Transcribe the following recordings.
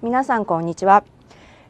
皆さんこんにちは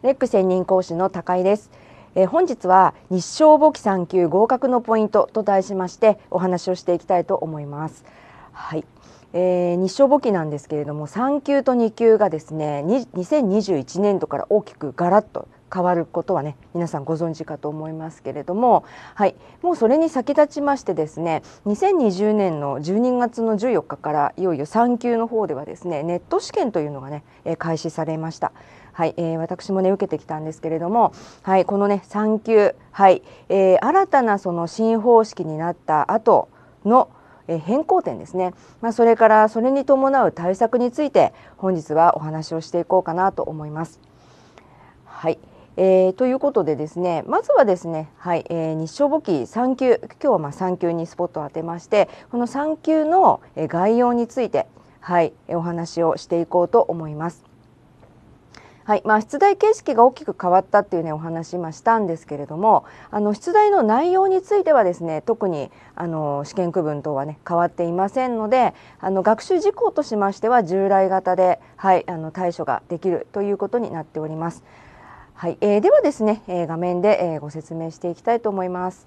レック専任講師の高井ですえ本日は日照簿記3級合格のポイントと題しましてお話をしていきたいと思いますはい、えー、日照簿記なんですけれども3級と2級がですね2021年度から大きくガラッと変わることはね皆さんご存知かと思いますけれども、はい、もうそれに先立ちましてですね2020年の12月の14日からいよいよ3級の方ではですねネット試験というのがね開始されました。はい、えー、私もね受けてきたんですけれども、はい、このね3級、はいえー、新たなその新方式になった後の変更点ですね、まあ、それからそれに伴う対策について本日はお話をしていこうかなと思います。はい、えー、ということでですねまずはですね、はいえー、日照簿記3級今日はまあ3級にスポットを当てましてこの3級の概要について、はい、お話をしていこうと思います。はいまあ、出題形式が大きく変わったっていうねお話今したんですけれどもあの出題の内容についてはですね特にあの試験区分等はね変わっていませんのであの学習事項としましては従来型で、はい、あの対処ができるということになっております。はい、えー、ではですね、えー、画面で、えー、ご説明していきたいと思います。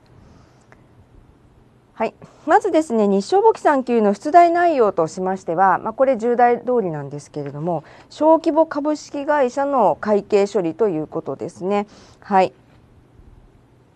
はい、まずですね日照簿記3級の出題内容としましては、まあ、これ重大通りなんですけれども小規模株式会社の会計処理ということですね。はい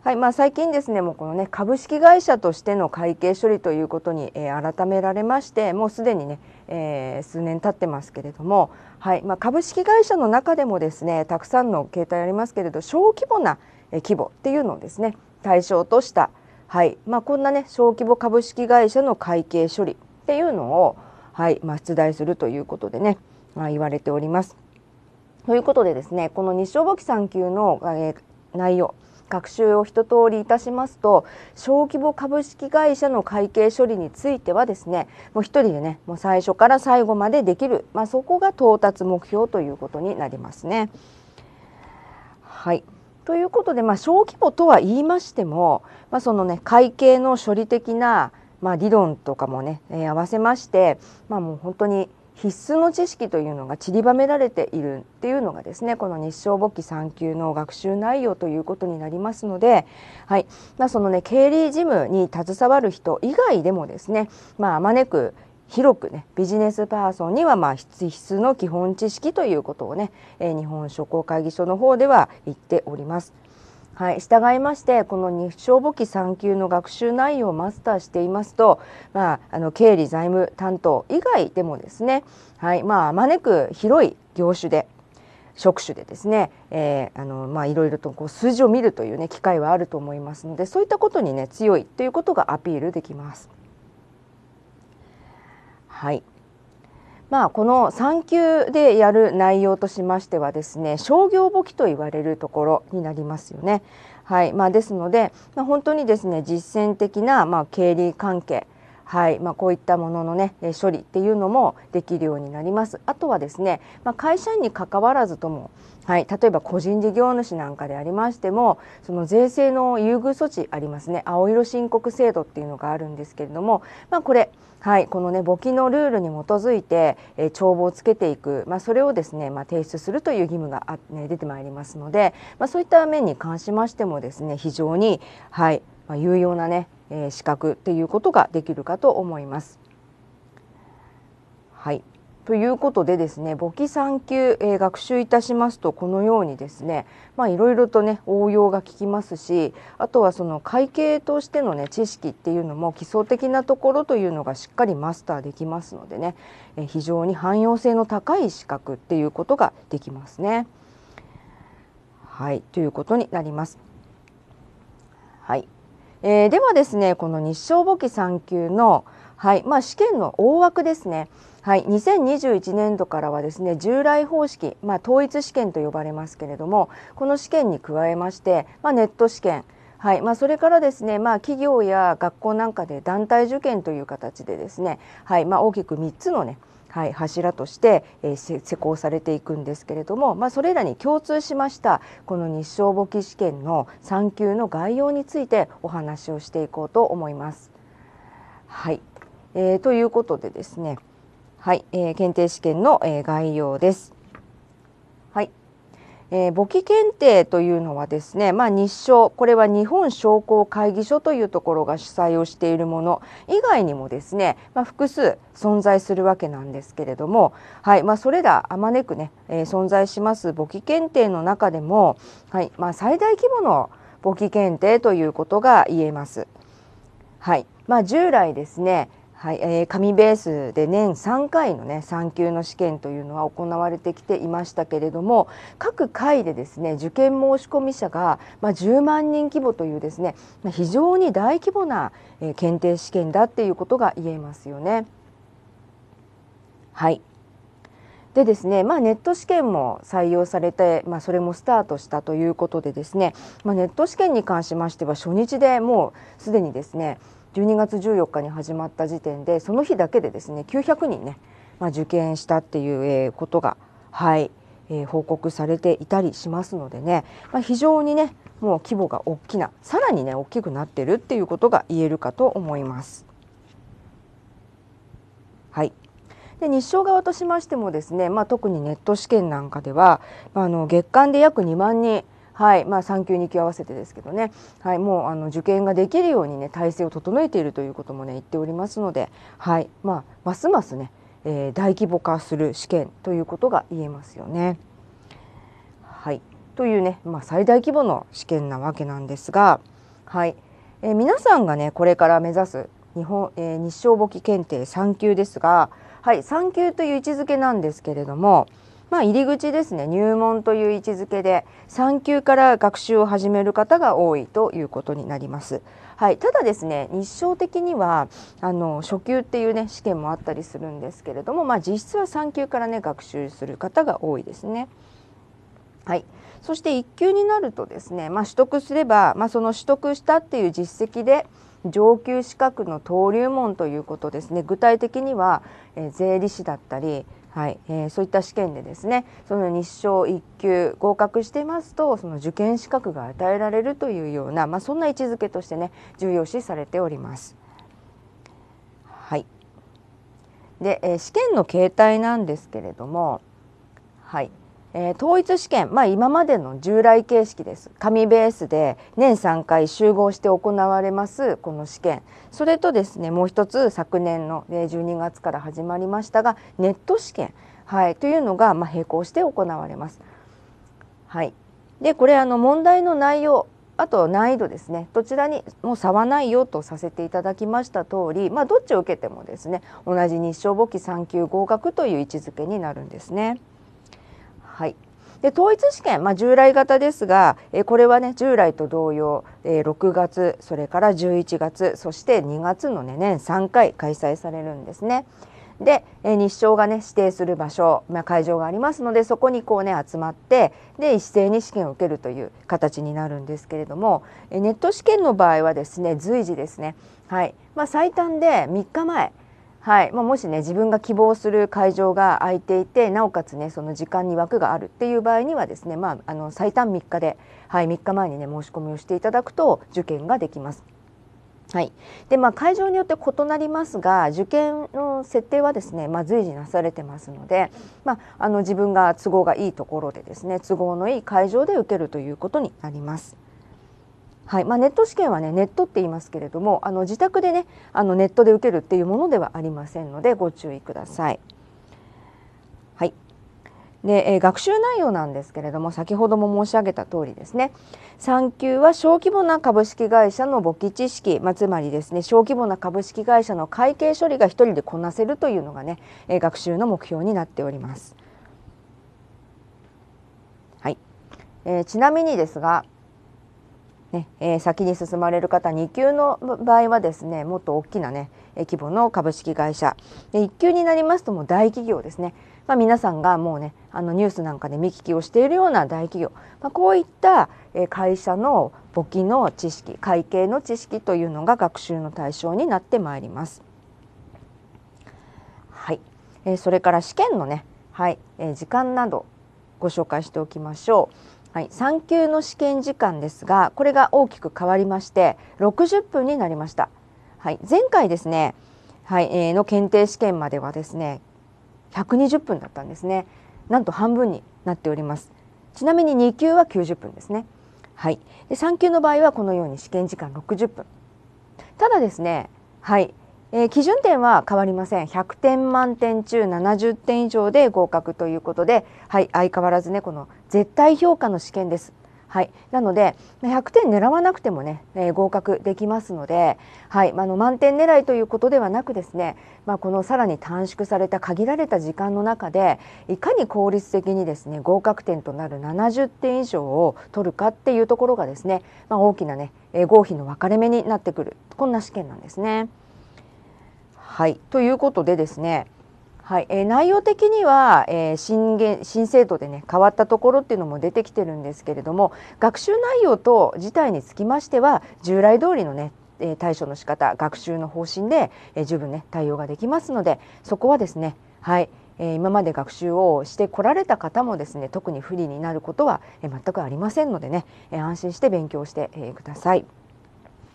はい、まあ、最近ですね、もうこのね、株式会社としての会計処理ということに、えー、改められまして、もうすでにね、えー、数年経ってますけれども、はい、まあ、株式会社の中でもですね、たくさんの形態ありますけれど、小規模な、えー、規模っていうのをですね、対象とした、はい、まあ、こんなね、小規模株式会社の会計処理っていうのを、はい、まあ、出題するということでね、まあ、言われております。ということでですね、この日照簿記3級の、えー、内容、学習を一通りいたしますと小規模株式会社の会計処理についてはですねもう一人でねもう最初から最後までできる、まあ、そこが到達目標ということになりますね。はいということで、まあ、小規模とは言いましても、まあ、そのね会計の処理的な、まあ、理論とかもね、えー、合わせまして、まあ、もう本当に必須の知識というのが散りばめられているっていうのがですねこの日照簿記3級の学習内容ということになりますので、はいまあ、そのね経理事務に携わる人以外でもですね、まあ、まねく広くねビジネスパーソンにはまあ必須の基本知識ということをね、え日本商工会議所の方では言っております。はい、従いましてこの日照簿記3級の学習内容をマスターしていますと、まあ、あの経理財務担当以外でもですね、はいまあ招く広い業種で職種でですね、えー、あのまあいろいろとこう数字を見るというね機会はあると思いますのでそういったことにね強いということがアピールできます。はいまあ、この3級でやる内容としましてはですね商業簿記と言われるところになりますよね。はいまあ、ですので、まあ、本当にですね実践的な、まあ、経理関係はいまあ、こういったものの、ね、処理っていうのもできるようになります。あとはですね、まあ、会社員に関わらずともはい、例えば個人事業主なんかでありましてもその税制の優遇措置ありますね青色申告制度っていうのがあるんですけれども、まあ、これ、はい、このね簿記のルールに基づいて、えー、帳簿をつけていく、まあ、それをですね、まあ、提出するという義務が、ね、出てまいりますので、まあ、そういった面に関しましてもですね非常に、はいまあ、有用なね、えー、資格っていうことができるかと思います。はいということでですね簿記3級、え学習いたしますとこのようにですねいろいろとね応用が効きますしあとはその会計としてのね知識っていうのも基礎的なところというのがしっかりマスターできますのでね、え非常に汎用性の高い資格っていうことができますね。はいということになります。はい、えー、ではですねこの日照簿記3級の、はいまあ、試験の大枠ですねはい、2021年度からはですね従来方式、まあ、統一試験と呼ばれますけれどもこの試験に加えまして、まあ、ネット試験はいまあ、それからですね、まあ、企業や学校なんかで団体受験という形でですね、はいまあ、大きく3つのね、はい、柱として、えー、施行されていくんですけれども、まあ、それらに共通しましたこの日照簿記試験の3級の概要についてお話をしていこうと思います。はい、えー、ということでですねはい、えー、検定試験の、えー、概要です。はい、えー、簿記検定というのはですね、まあ、日商これは日本商工会議所というところが主催をしているもの以外にもですね、まあ、複数存在するわけなんですけれども、はいまあ、それらあまねくね、えー、存在します簿記検定の中でも、はいまあ、最大規模の簿記検定ということが言えます。はいまあ、従来ですねはい、えー、紙ベースで年3回のね3級の試験というのは行われてきていましたけれども各回でですね受験申し込み者が、まあ、10万人規模というですね、まあ、非常に大規模な、えー、検定試験だっていうことが言えますよね。はいでですね、まあ、ネット試験も採用されて、まあ、それもスタートしたということでですね、まあ、ネット試験に関しましては初日でもうすでにですね12月14日に始まった時点でその日だけでですね900人ね、まあ、受験したっていう、えことが、はいえー、報告されていたりしますのでね、まあ、非常にねもう規模が大きなさらにね大きくなってるっていうことが言えるかと思います。はいで日照側としましてもですね、まあ、特にネット試験なんかでは、まあ、あの月間で約2万人はいまあ、3級2級合わせてですけどね、はい、もうあの受験ができるようにね体制を整えているということもね言っておりますので、はいまあ、ますますね、えー、大規模化する試験ということが言えますよね。はいというね、まあ、最大規模の試験なわけなんですが、はいえー、皆さんがねこれから目指す日本、えー、日照簿記検定3級ですが、はい、3級という位置づけなんですけれども。まあ、入り口ですね入門という位置づけで3級から学習を始める方が多いということになります。はい、ただですね日照的にはあの初級っていうね試験もあったりするんですけれども、まあ、実質は3級からね学習する方が多いですね。はい、そして1級になるとですね、まあ、取得すれば、まあ、その取得したっていう実績で上級資格の登竜門ということですね具体的には、えー、税理士だったりはい、えー、そういった試験でですねその日照1級合格していますとその受験資格が与えられるというような、まあ、そんな位置づけとしてね重要視されております。はい、で、えー、試験の形態なんですけれども、はいえー、統一試験、まあ、今までの従来形式です紙ベースで年3回集合して行われますこの試験それとですねもう一つ昨年の12月から始まりましたがネット試験、はい、というのがまあ並行して行われます。はい、でこれあの問題の内容あと難易度ですねどちらにも差はないよとさせていただきました通り、まあ、どっちを受けてもですね同じ日照簿記3級合格という位置づけになるんですね。はい、で統一試験、まあ、従来型ですが、えこれはね従来と同様、え6月それから11月そして2月の、ね、年3回開催されるんですね。で、え日照がね指定する場所、まあ、会場がありますのでそこにこうね集まってで一斉に試験を受けるという形になるんですけれども、えネット試験の場合はですね随時ですね、はいまあ、最短で3日前はいまあ、もしね自分が希望する会場が空いていてなおかつねその時間に枠があるっていう場合にはですね、まあ、あの最短3日で、はい、3日前にね申し込みをしていただくと受験ができます。はいでまあ、会場によって異なりますが受験の設定はですね、まあ、随時なされてますので、まあ、あの自分が都合がいいところでですね都合のいい会場で受けるということになります。はいまあ、ネット試験はねネットって言いますけれどもあの自宅でねあのネットで受けるっていうものではありませんのでご注意ください。はい、で、え学習内容なんですけれども先ほども申し上げた通りですね3級は小規模な株式会社の簿記知識、まあ、つまりですね小規模な株式会社の会計処理が1人でこなせるというのがね、え学習の目標になっております。はいえー、ちなみにですがねえー、先に進まれる方2級の場合はですねもっと大きな、ね、規模の株式会社で1級になりますともう大企業ですね、まあ、皆さんがもうねあのニュースなんかで見聞きをしているような大企業、まあ、こういった会社の簿記の知識会計の知識というのが学習の対象になってまいります。はい、えー、それから試験のね、はいえー、時間などご紹介しておきましょう。はい、3級の試験時間ですがこれが大きく変わりまして60分になりました、はい、前回ですね、はいえー、の検定試験まではですね120分だったんですねなんと半分になっておりますちなみに2級は90分ですねはい、で3級の場合はこのように試験時間60分ただですねはいえー、基準点は変わりません100点満点中70点以上で合格ということで、はい、相変わらずねこの絶対評価の試験です。はい、なので100点狙わなくてもね、えー、合格できますので、はい、あの満点狙いということではなくですね、まあ、このさらに短縮された限られた時間の中でいかに効率的にですね合格点となる70点以上を取るかっていうところがですね、まあ、大きなね合否の分かれ目になってくるこんな試験なんですね。はい、ということでですね、はいえー、内容的には、えー、新元新制度でね変わったところっていうのも出てきてるんですけれども学習内容と事態につきましては従来通りのね対処の仕方学習の方針で、え十分ね対応ができますのでそこはですねはい、え今まで学習をしてこられた方もですね特に不利になることは、え全くありませんのでね、え安心して勉強して、えください。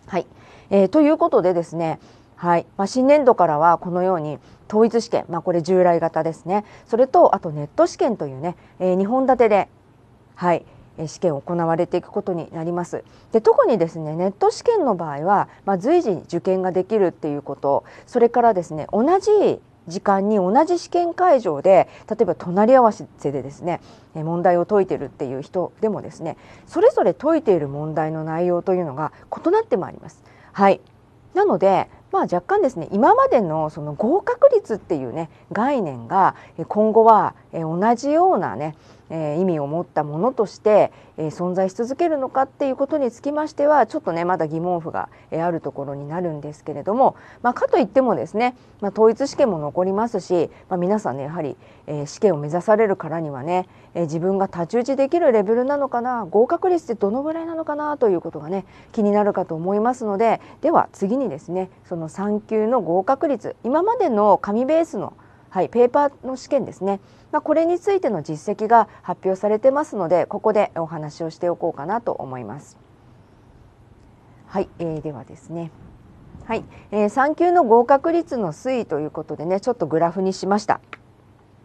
はい、えー、ということでですねはい、まあ、新年度からはこのように統一試験、まあ、これ従来型ですねそれとあとネット試験というね、えー、2本立てで、はい、試験を行われていくことになります。で特にですねネット試験の場合は、まあ、随時受験ができるっていうことそれからですね同じ時間に同じ試験会場で例えば隣り合わせでですね問題を解いてるっていう人でもですねそれぞれ解いている問題の内容というのが異なってまいります。はいなのでまあ、若干ですね今までのその合格率っていうね概念が今後は同じようなねえー、意味を持ったものとして、えー、存在し続けるのかっていうことにつきましてはちょっとねまだ疑問符が、えー、あるところになるんですけれども、まあ、かといってもですね、まあ、統一試験も残りますし、まあ、皆さんねやはり、えー、試験を目指されるからにはね、えー、自分が太刀打ちできるレベルなのかな合格率ってどのぐらいなのかなということがね気になるかと思いますのででは次にですねその3級の合格率今までの紙ベースのはい、ペーパーの試験ですね、まあ、これについての実績が発表されてますのでここでお話をしておこうかなと思います。はい、えー、ではですねはい、えー、3級の合格率の推移ということでねちょっとグラフにしました。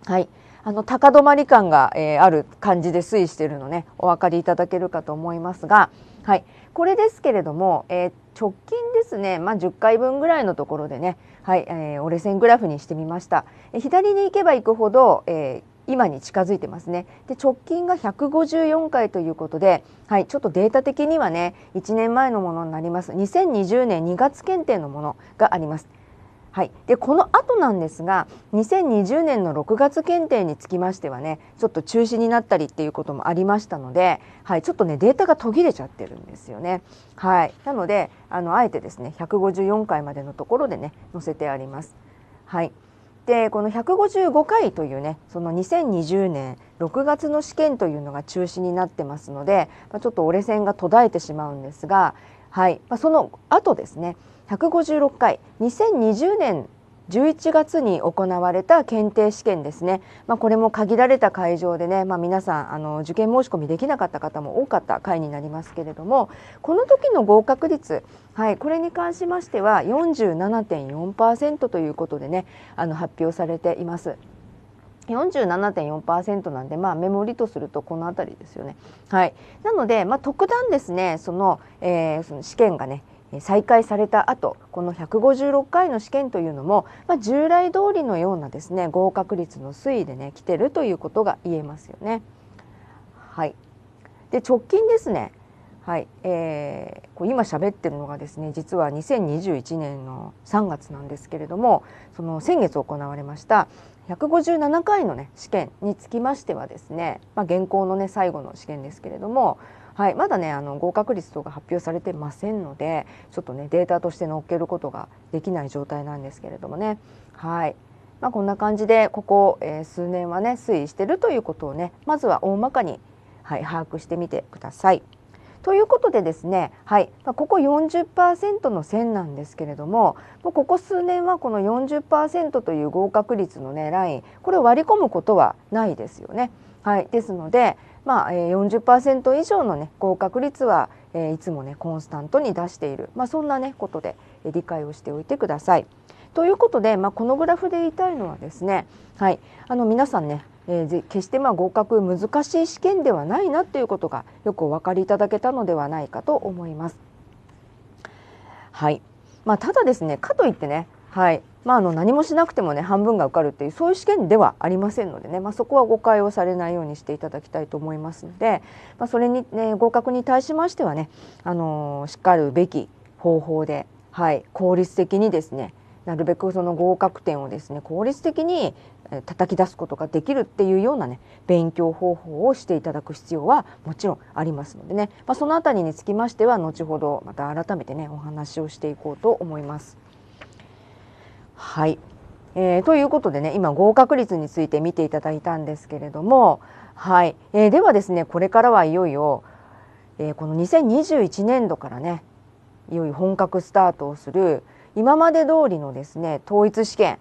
はいあの高止まり感が、えー、ある感じで推移しているのねお分かりいただけるかと思いますが、はい、これですけれども、えー、直近ですね、まあ、10回分ぐらいのところでねはい、えー、折れ線グラフにしてみました。え左に行けば行くほど、えー、今に近づいてますね。で直近が154回ということで、はい、ちょっとデータ的にはね、1年前のものになります。2020年2月検定のものがあります。はい、でこの後なんですが2020年の6月検定につきましてはねちょっと中止になったりっていうこともありましたので、はい、ちょっとねデータが途切れちゃってるんですよね。はい、なのであのあえてですね154回までのところでね載せてあります。はいでこの155回というねその2020年6月の試験というのが中止になってますので、まあ、ちょっと折れ線が途絶えてしまうんですが、はいまあ、その後ですね156回2020年11月に行われた検定試験ですね、まあ、これも限られた会場でね、まあ、皆さんあの受験申し込みできなかった方も多かった回になりますけれどもこの時の合格率、はい、これに関しましては47.4%ということでねあの発表されています。47.4%なんで、まあ、メモリとするとこの辺りですよね。はい、なので、まあ、特段ですねその、えー、その試験がね再開された後この156回の試験というのも、まあ、従来通りのようなですね合格率の推移でね来てるということが言えますよね。はい、で直近ですね、はいえー、こう今喋ってるのがですね実は2021年の3月なんですけれどもその先月行われました157回の、ね、試験につきましてはですね、まあ、現行の、ね、最後の試験ですけれども、はい、まだねあの合格率とか発表されてませんのでちょっとねデータとして載っけることができない状態なんですけれどもね。はいまあ、こんな感じでここ、えー、数年はね推移してるということをねまずは大まかに、はい、把握してみてください。ということでですね、はいまここ40%の線なんですけれどももうここ数年はこの40%という合格率の、ね、ラインこれを割り込むことはないですよね。はい、ですので、まあ、40%以上の、ね、合格率は、えいつも、ね、コンスタントに出している、まあ、そんな、ね、ことで理解をしておいてください。ということで、まあ、このグラフで言いたいのはですね、はい、あの皆さんね、えー、決してまあ合格難しい試験ではないなということがよくお分かりいただけたのではないかと思います。はいまあ、ただですねかといってねはい、まあ、あの何もしなくてもね半分が受かるっていうそういう試験ではありませんのでね、まあ、そこは誤解をされないようにしていただきたいと思いますので、まあ、それに、ね、合格に対しましてはね、あのしっかりべき方法で、はい、効率的にですねなるべくその合格点をですね効率的に叩き出すことができるっていうようなね勉強方法をしていただく必要はもちろんありますのでね、まあ、その辺りにつきましては後ほどまた改めてねお話をしていこうと思います。はい、えー、ということでね今合格率について見ていただいたんですけれども、はいえー、ではですねこれからはいよいよ、えー、この2021年度からねいよいよ本格スタートをする今まで通りのですね統一試験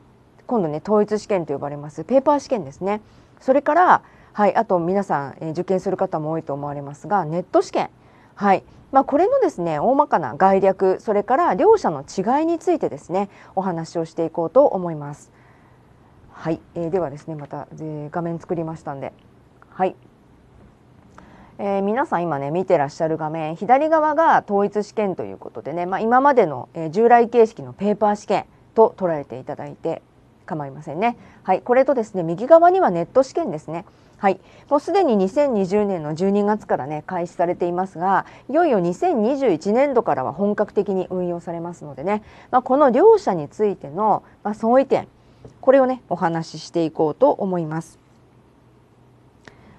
今度ね統一試験と呼ばれますペーパー試験ですねそれから、はい、あと皆さん、えー、受験する方も多いと思われますがネット試験、はいまあ、これのですね大まかな概略それから両者の違いについてですねお話をしていこうと思います。はい、えー、ではですねまた、えー、画面作りましたんで。はいえー、皆さん今ね見てらっしゃる画面左側が統一試験ということでね、まあ、今までの、えー、従来形式のペーパー試験と捉えていただいて構いませんね。はい、これとですね右側にはネット試験ですね。はい、もうすでに2020年の12月からね開始されていますがいよいよ2021年度からは本格的に運用されますのでね、まあ、この両者についての、まあ、相違点これをねお話ししていこうと思います。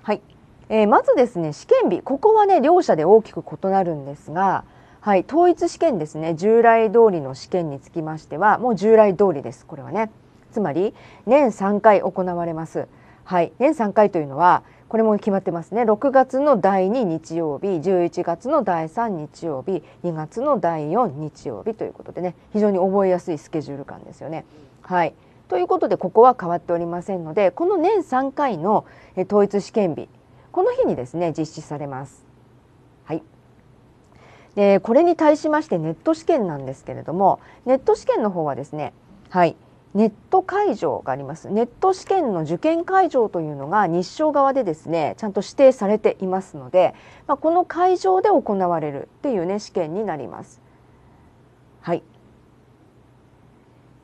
はい、えー、まずですね試験日ここはね両者で大きく異なるんですが、はい、統一試験ですね従来通りの試験につきましてはもう従来通りですこれはねつまり年3回行われます。はい、年3回というのはこれも決まってますね6月の第2日曜日11月の第3日曜日2月の第4日曜日ということでね非常に覚えやすいスケジュール感ですよね。はいということでここは変わっておりませんのでこの年3回の統一試験日この日にですね実施されます。はいでこれに対しましてネット試験なんですけれどもネット試験の方はですねはいネット会場がありますネット試験の受験会場というのが日照側でですねちゃんと指定されていますので、まあ、この会場で行われるっていうね試験になります。はい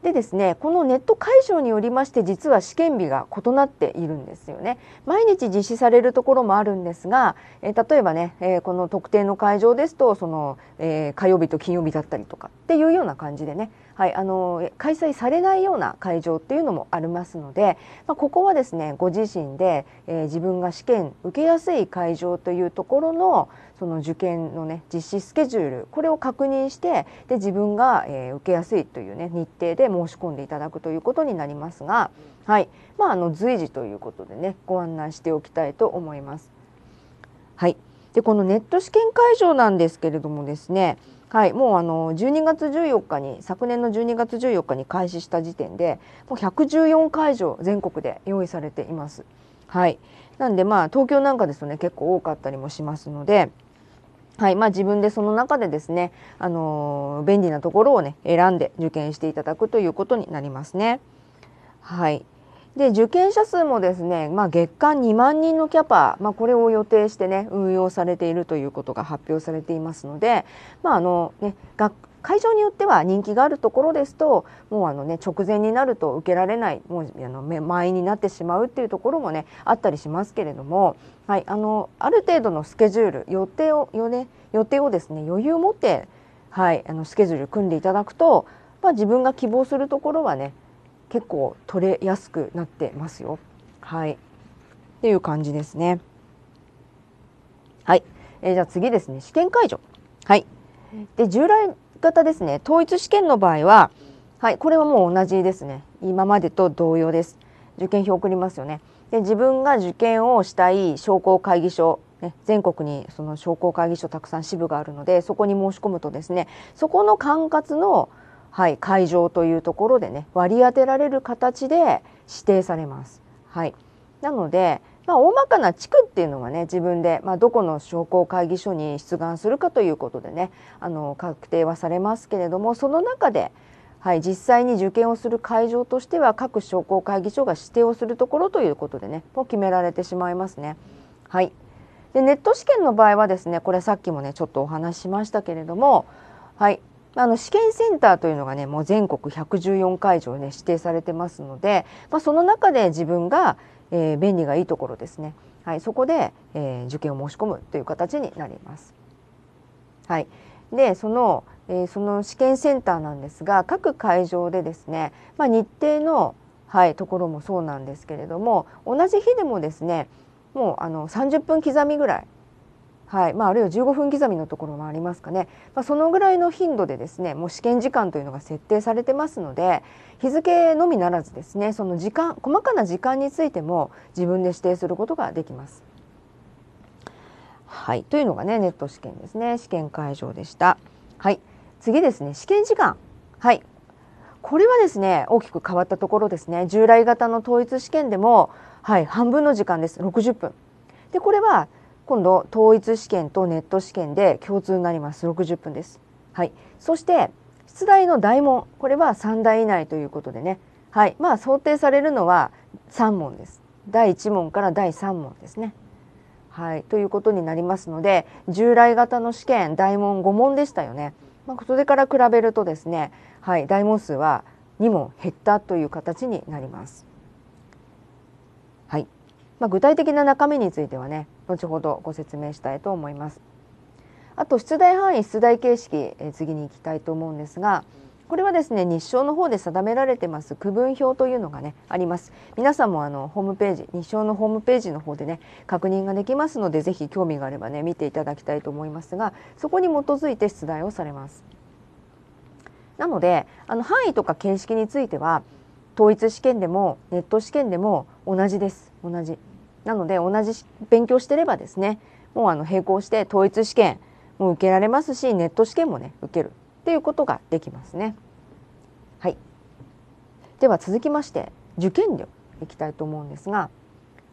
でですねこのネット会場によりまして実は試験日が異なっているんですよね毎日実施されるところもあるんですが、えー、例えばね、えー、この特定の会場ですとその、えー、火曜日と金曜日だったりとかっていうような感じでねはい、あの開催されないような会場っていうのもありますので、まあ、ここはですねご自身で、えー、自分が試験受けやすい会場というところのその受験のね実施スケジュールこれを確認してで自分が、えー、受けやすいというね日程で申し込んでいただくということになりますが、はいまあ、あの随時ということでねご案内しておきたいと思います。はい、でこのネット試験会場なんですけれどもですねはい、もうあの12月14日に昨年の12月14日に開始した時点でもう114会場全国で用意されています。はい、なんでまあ東京なんかですとね結構多かったりもしますので。はいまあ、自分でその中でですね、あの便利なところをね選んで受験していただくということになりますね。はいで受験者数もですね、まあ、月間2万人のキャパ、まあ、これを予定してね運用されているということが発表されていますので、まああのね、学会場によっては人気があるところですともうあの、ね、直前になると受けられないもうあの満員になってしまうっていうところもねあったりしますけれども、はい、あのある程度のスケジュール予定をよ、ね、予定をですね余裕を持って、はい、あのスケジュール組んでいただくと、まあ、自分が希望するところはね結構取れやすくなってますよ。はい。っていう感じですね。はい。えー、じゃあ次ですね。試験解除。はい。で、従来型ですね。統一試験の場合は、はい、これはもう同じですね。今までと同様です。受験票送りますよね。で、自分が受験をしたい商工会議所ね、全国にその商工会議所たくさん支部があるのでそこに申し込むとですねそこの管轄のはい、会場というところでね割り当てられる形で指定されます。はい、なので、まあ、大まかな地区っていうのはね自分で、まあ、どこの商工会議所に出願するかということでねあの確定はされますけれどもその中で、はい、実際に受験をする会場としては各商工会議所が指定をするところということでねもう決められてしまいますね。はいでネット試験の場合はですねこれさっきもねちょっとお話ししましたけれども、はい、あの試験センターというのがねもう全国114会場ね指定されてますので、まあ、その中で自分が、えー、便利がいいところですね、はい、そこで、えー、受験を申し込むという形になります。はい、でその、えー、その試験センターなんですが各会場でですね、まあ、日程の、はい、ところもそうなんですけれども同じ日でもですねもうあの30分刻みぐらいはいまあ、あるいは15分刻みのところもありますかね、まあ、そのぐらいの頻度でですねもう試験時間というのが設定されてますので日付のみならずですねその時間細かな時間についても自分で指定することができます。はいというのがねネット試験ですね試験会場でした。はい次ですね試験時間はいこれはですね大きく変わったところですね従来型の統一試験でもはい半分の時間です60分。でこれは今度統一試験とネット試験で共通になります60分です。はい、そして出題の大問これは3題以内ということでね、はい、まあ想定されるのは3問です。第1問から第3問ですね。はい、ということになりますので従来型の試験大問5問でしたよね。まあ、それから比べるとですね、はい、大問数は2問減ったという形になります。はいまあ、具体的な中身についてはね後ほどご説明したいと思います。あと出題範囲出題形式、え次に行きたいと思うんですがこれはですね日照の方で定められてます区分表というのがねあります皆さんもあのホームページ日照のホームページの方でね確認ができますので是非興味があればね見ていただきたいと思いますがそこに基づいて出題をされますなのであの範囲とか形式については統一試験でもネット試験でも同じです同じなので同じ勉強してればですねもうあの並行して統一試験も受けられますしネット試験もね受けるっていうことができますね。はい、では続きまして受験料いきたいと思うんですが、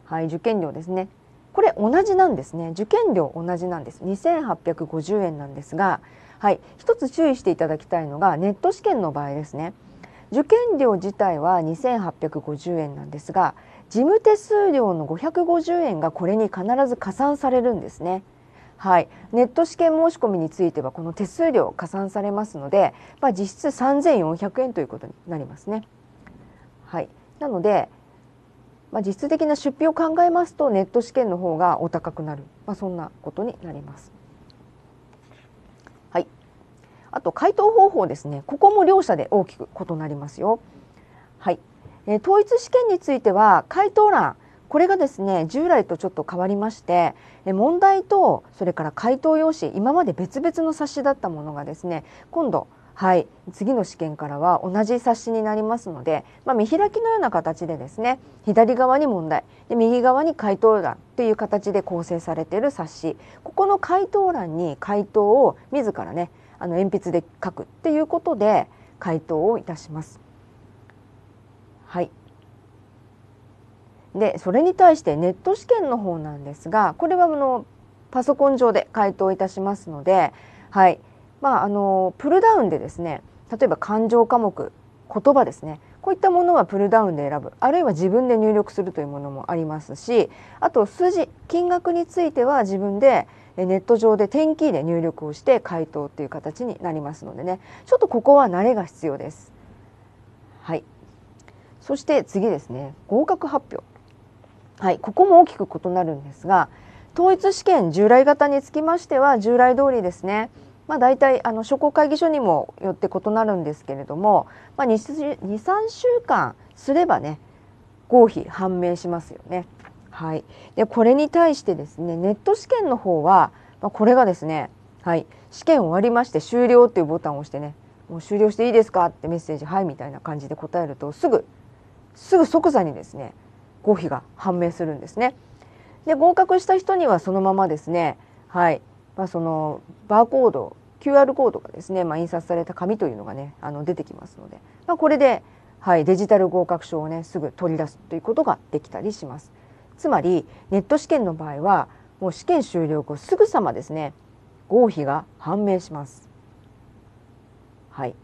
はい、受験料ですねこれ同じなんですね受験料同じなんです2850円なんですが、はい、一つ注意していただきたいのがネット試験の場合ですね受験料自体は2850円なんですが事務手数料の550円がこれに必ず加算されるんですね。はい、ネット試験申し込みについてはこの手数料加算されますので、まあ、実質3400円ということになりますね。はい、なので、まあ、実質的な出費を考えますとネット試験の方がお高くなる、まあ、そんなことになります。はい、あと回答方法ですねここも両者で大きく異なりますよ。はい、え統一試験については回答欄これがですね従来とちょっと変わりまして問題とそれから回答用紙今まで別々の冊子だったものがですね今度はい次の試験からは同じ冊子になりますので、まあ、見開きのような形でですね左側に問題で右側に回答欄という形で構成されている冊子ここの回答欄に回答を自らねあの鉛筆で書くっていうことで回答をいたします。はいでそれに対してネット試験の方なんですがこれはあのパソコン上で回答いたしますので、はいまあ、あのプルダウンでですね例えば感情科目言葉ですねこういったものはプルダウンで選ぶあるいは自分で入力するというものもありますしあと数字金額については自分でネット上で点キーで入力をして回答っていう形になりますのでねちょっとここは慣れが必要です。はいそして次ですね合格発表はいここも大きく異なるんですが統一試験従来型につきましては従来通りですねまあ、大体あの商工会議所にもよって異なるんですけれども、まあ、23週間すればね合否判明しますよね。はい、でこれに対してですねネット試験の方は、まあ、これがですね、はい、試験終わりまして終了っていうボタンを押してねもう終了していいですかってメッセージ「はい」みたいな感じで答えるとすぐすぐ即座にですね合否が判明するんですね。で合格した人にはそのままですねはい、まあ、そのバーコード QR コードがですね、まあ、印刷された紙というのがねあの出てきますので、まあ、これで、はい、デジタル合格証をねすぐ取り出すということができたりします。つまりネット試験の場合はもう試験終了後すぐさまですね合否が判明します。はい、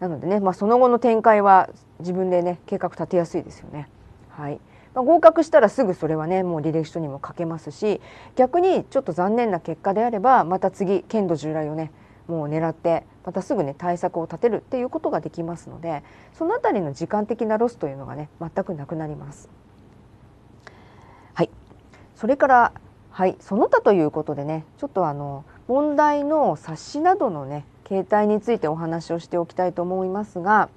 なのでね、まあ、その後の展開は自分でね計画立てやすいですよね。はいまあ、合格したらすぐそれはねもう履歴書にも書けますし逆にちょっと残念な結果であればまた次剣道従来をねもう狙ってまたすぐね対策を立てるっていうことができますのでその辺りの時間的なロスというのがね全くなくなります。はいそれからはいその他ということでねちょっとあの問題の冊子などのね形態についてお話をしておきたいと思いますが。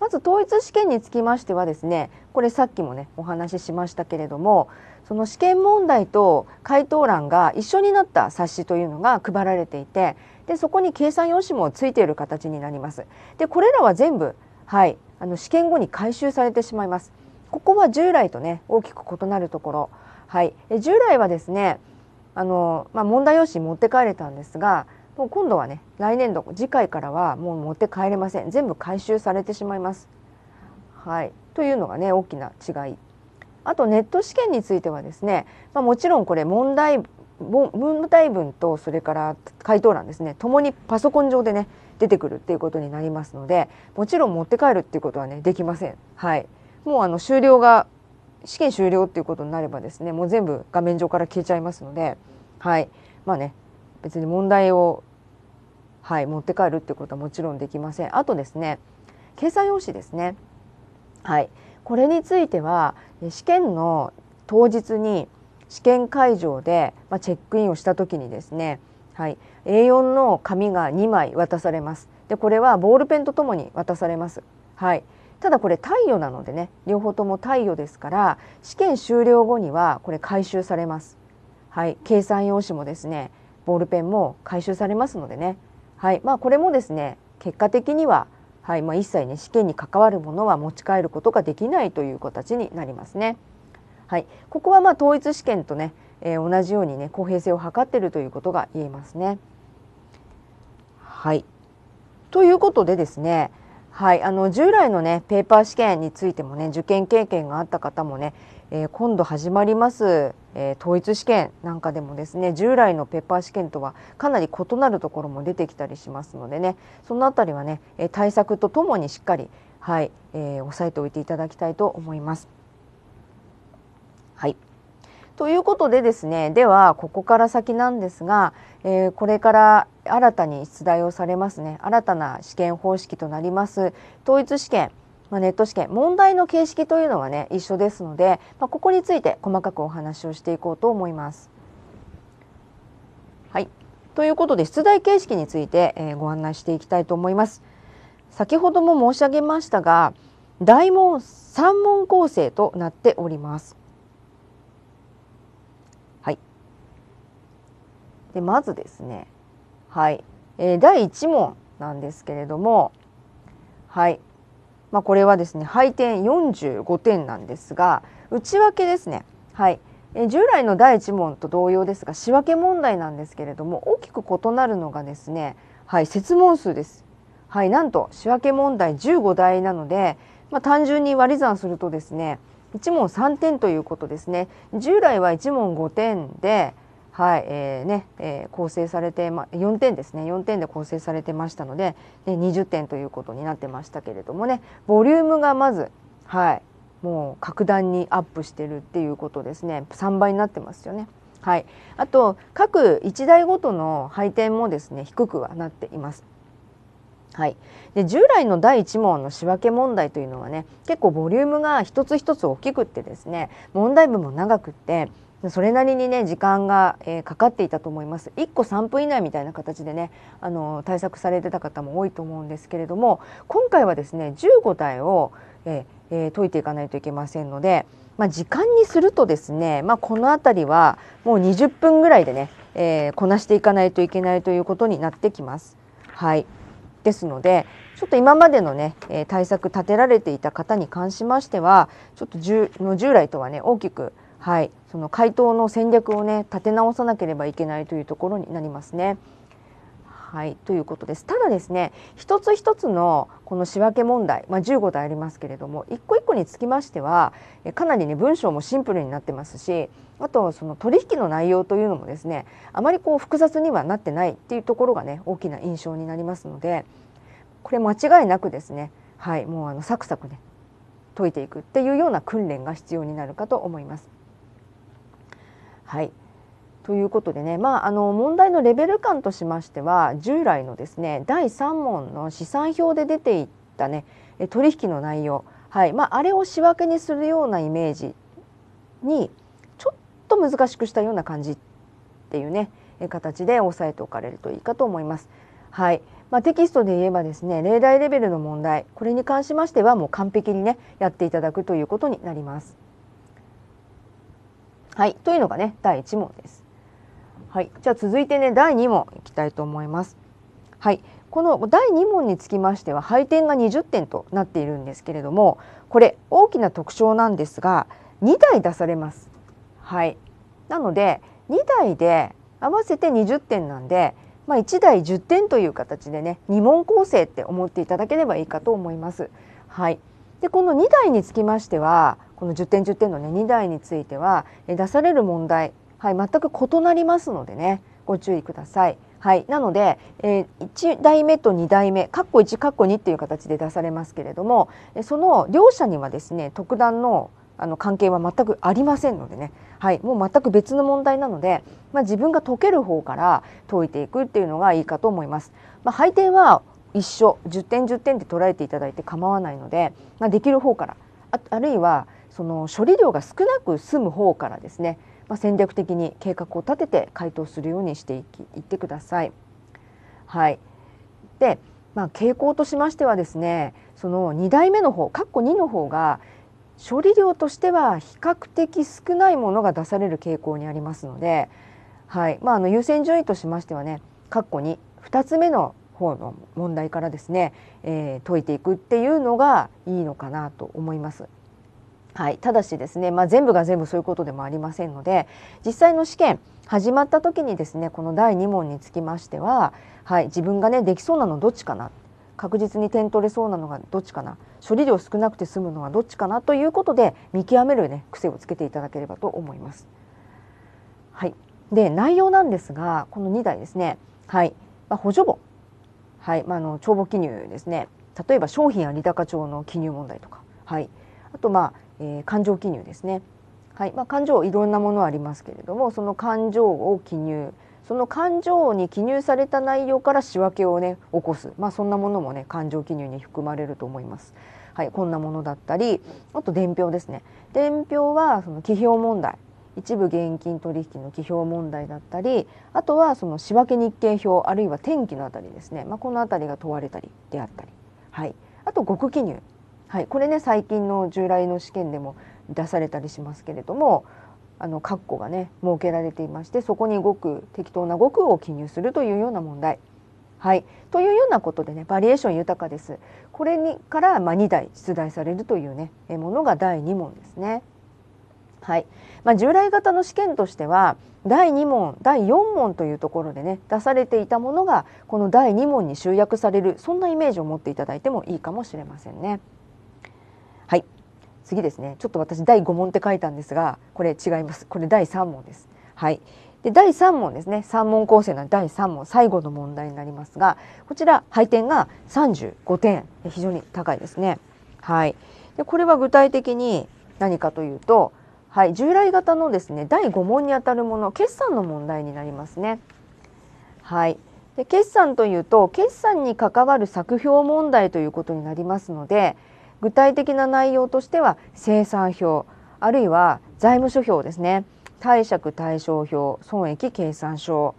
まず統一試験につきましてはですねこれさっきもねお話ししましたけれどもその試験問題と回答欄が一緒になった冊子というのが配られていてでそこに計算用紙もついている形になります。でこれらは全部はいあの試験後に回収されてしまいます。ここは従来とね大きく異なるところ、はい、従来はですねあの、まあ、問題用紙持って帰れたんですがもう今度はね来年度次回からはもう持って帰れません全部回収されてしまいます。はい、というのがね大きな違い。あとネット試験についてはですね、まあ、もちろんこれ問題文体文とそれから回答欄ですねともにパソコン上でね出てくるっていうことになりますのでもちろん持って帰るっていうことはねできません。はい、もうあの終了が試験終了っていうことになればですねもう全部画面上から消えちゃいますので、はいまあね、別に問題をはい、持って帰るってことはもちろんできません。あとですね掲載用紙ですね、はい、これについては試験の当日に試験会場で、まチェックインをした時にですね、はい、A4 の紙が2枚渡されます。でこれはボールペンとともに渡されます。はい、ただこれ太陽なのでね両方とも太陽ですから試験終了後にはこれ回収されます。はい、計算用紙もですねボールペンも回収されますのでねはいまあ、これもですね結果的には、はいまあ、一切ね試験に関わるものは持ち帰ることができないという形になりますね。はい、ここはまあ統一試験とね、えー、同じようにね公平性を図っているということが言えますね。はいということでですねはい、あの従来のねペーパー試験についてもね受験経験があった方もね、えー、今度始まりますえー、統一試験なんかでもですね従来のペッパー試験とはかなり異なるところも出てきたりしますのでねそのあたりはね対策とともにしっかり、はいえー、抑えておいていただきたいと思います。はいということでですねではここから先なんですが、えー、これから新たに出題をされますね新たな試験方式となります統一試験まあ、ネット試験問題の形式というのはね一緒ですので、まあ、ここについて細かくお話をしていこうと思います。はい、ということで出題形式について、えご案内していきたいと思います。先ほども申し上げましたが大問3問構成となっております。はい、でまずですね、はいえー、第1問なんですけれども、はいまあ、これはですね配点45点なんですが内訳ですね、はい、え従来の第1問と同様ですが仕分け問題なんですけれども大きく異なるのがですね、はい、設問数です。はい、なんと仕分け問題15題なので、まあ、単純に割り算するとですね1問3点ということですね従来は1問5点ではいえーねえー、構成されて、ま、4点ですね4点で構成されてましたのでで20点ということになってましたけれどもねボリュームがまず、はい、もう格段にアップしてるっていうことですね3倍になってますよね。はい、あと各1台ごとの配点もですね低くはなっています。はい、で従来の第1問の仕分け問題というのはね結構ボリュームが一つ一つ大きくってですね問題文も長くってそれなりにね時間が、えー、かかっていたと思います1個3分以内みたいな形でねあの対策されてた方も多いと思うんですけれども今回はですね15体を、えーえー、解いていかないといけませんので、まあ、時間にするとですね、まあ、この辺りはもう20分ぐらいでね、えー、こなしていかないといけないということになってきます。はいですのでちょっと今までのね、え対策立てられていた方に関しましてはちょっと従来とはね大きくはい、その回答の戦略をね立て直さなければいけないというところになりますね。はい、ということです。ただですね、一つ一つのこの仕分け問題、まあ、15題ありますけれども、一個一個につきましては、かなりね、文章もシンプルになってますし、あとその取引の内容というのもですね、あまりこう複雑にはなってないっていうところがね、大きな印象になりますので、これ間違いなくですね、はい、もうあのサクサクね、解いていくっていうような訓練が必要になるかと思います。はいということでね、まあ、あの問題のレベル感としましては従来のですね第3問の試算表で出ていったね取引の内容、はいまあ、あれを仕分けにするようなイメージにちょっと難しくしたような感じっていうね形で押さえておかれるといいかと思います。はいまあ、テキストで言えばですね例題レベルの問題これに関しましてはもう完璧にねやっていただくということになります。はい、というのがね第1問です。はい、じゃあ続いてね第2問いきたいと思います。はい、この第2問につきましては配点が20点となっているんですけれどもこれ大きな特徴なんですが2台出されます。はい、なので2台で合わせて20点なんで、まあ、1台10点という形でね2問構成って思っていただければいいかと思います。はい、でこの2台につきましてはこの10点10点のね2台については出される問題、はい、全く異なりますのでねご注意ください。はい、なので、えー、1代目と2代目括弧こ1かっ2っていう形で出されますけれどもその両者にはですね特段のあの関係は全くありませんのでね、はい、もう全く別の問題なので、まあ、自分が解ける方から解いていくっていうのがいいかと思います。まあ、配点は一緒10点10点で捉えていただいて構わないので、まあ、できる方からああるいはその処理量が少なく済む方からですね、まあ、戦略的に計画を立てて回答するようにしていきいってください。はい、で、まあ、傾向としましてはですねその2代目の方括弧2の方が処理量としては比較的少ないものが出される傾向にありますので、はいまあ、あの優先順位としましてはね括弧2 2つ目の方の問題からですね、えー、解いていくっていうのがいいのかなと思います。はい、ただしですね、まあ、全部が全部そういうことでもありませんので実際の試験始まった時にですねこの第2問につきましては、はい、自分がねできそうなのどっちかな確実に点取れそうなのがどっちかな処理量少なくて済むのはどっちかなということで見極める、ね、癖をつけていただければと思います。はい、で内容なんですがこの2台ですね、はいまあ、補助簿、はいまあ、の帳簿記入ですね例えば商品有高帳の記入問題とか、はい、あとまあえー、感情記入ですね。はいまあ、感情いろんなものありますけれどもその感情を記入その感情に記入された内容から仕分けをね起こす、まあ、そんなものもね感情記入に含まれると思います。はい、こんなものだったりあと伝票ですね伝票はその起票問題一部現金取引の起票問題だったりあとはその仕分け日経表あるいは天気のあたりですね、まあ、このあたりが問われたりであったり、はい、あと極記入はい、これね最近の従来の試験でも出されたりしますけれどもあの括弧がね設けられていましてそこにごく適当な語句を記入するというような問題。はい、というようなことでねバリエーション豊かです。これにから、まあ、2題出題されるというねものが第2問ですね。はいまあ、従来型の試験としては第2問第4問というところでね出されていたものがこの第2問に集約されるそんなイメージを持っていただいてもいいかもしれませんね。次ですねちょっと私第5問って書いたんですがこれ違いますこれ第3問ですはいで第3問ですね3問構成の第3問最後の問題になりますがこちら配点が35点非常に高いですねはいでこれは具体的に何かというとはい従来型のですね第5問にあたるもの決算の問題になりますねはいで決算というと決算に関わる作評問題ということになりますので具体的な内容としては生産表あるいは財務諸表ですね貸借対照表損益計算書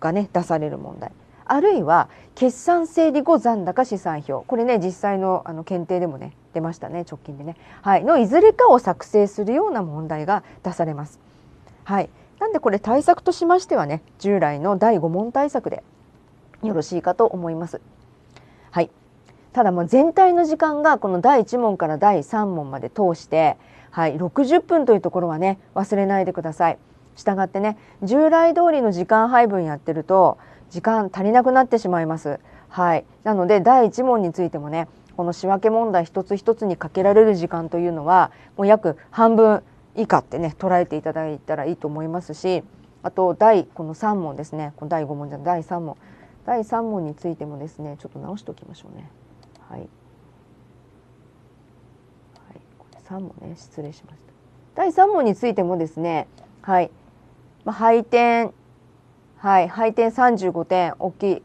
がね出される問題あるいは決算整理後残高試算表これね実際のあの検定でもね出ましたね直近でね、はい、のいずれかを作成するような問題が出されます。はい、なんでこれ対策としましてはね従来の第5問対策でよろしいかと思います。はいただもう全体の時間がこの第1問から第3問まで通して、はい、60分というところはね忘れないでください。したがってね従来通りの時間配分やってると時間足りなくなってしまいます。はい、なので第1問についてもねこの仕分け問題一つ一つにかけられる時間というのはもう約半分以下ってね捉えていただいたらいいと思いますしあと第この3問ですねこの第5問じゃ第3問第3問についてもですねちょっと直しておきましょうね。はい、はい、これ3問ね失礼しました第3問についてもですねはい、まあ、配点はい配点35点大きい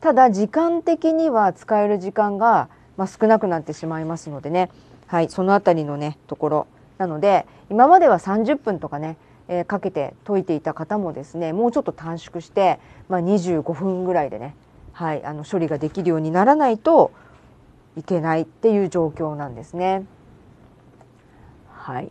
ただ時間的には使える時間が、まあ、少なくなってしまいますのでねはいその辺りのねところなので今までは30分とかね、えー、かけて解いていた方もですねもうちょっと短縮して、まあ、25分ぐらいでね、はい、あの処理ができるようにならないといけないっていう状況なんですね。はい、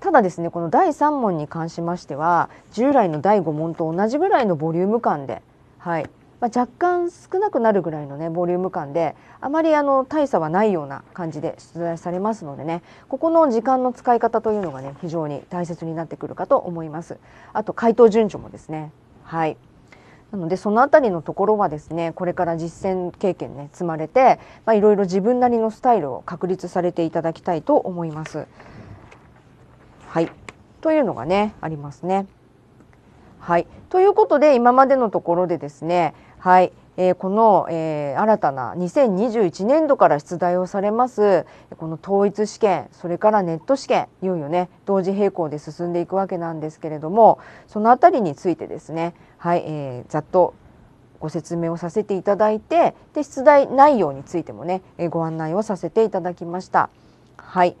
ただですねこの第3問に関しましては従来の第5問と同じぐらいのボリューム感で、はいまあ、若干少なくなるぐらいのねボリューム感であまりあの大差はないような感じで出題されますのでねここの時間の使い方というのがね非常に大切になってくるかと思います。あと回答順序もですねはいなのでその辺りのところはですねこれから実践経験ね積まれていろいろ自分なりのスタイルを確立されていただきたいと思います。はいというのがねありますね。はいということで今までのところでですねはい、えー、この、えー、新たな2021年度から出題をされますこの統一試験それからネット試験いよいよね同時並行で進んでいくわけなんですけれどもその辺りについてですねはい、えー、ざっとご説明をさせていただいてで出題内容についてもね、えご案内をさせていただきました。はい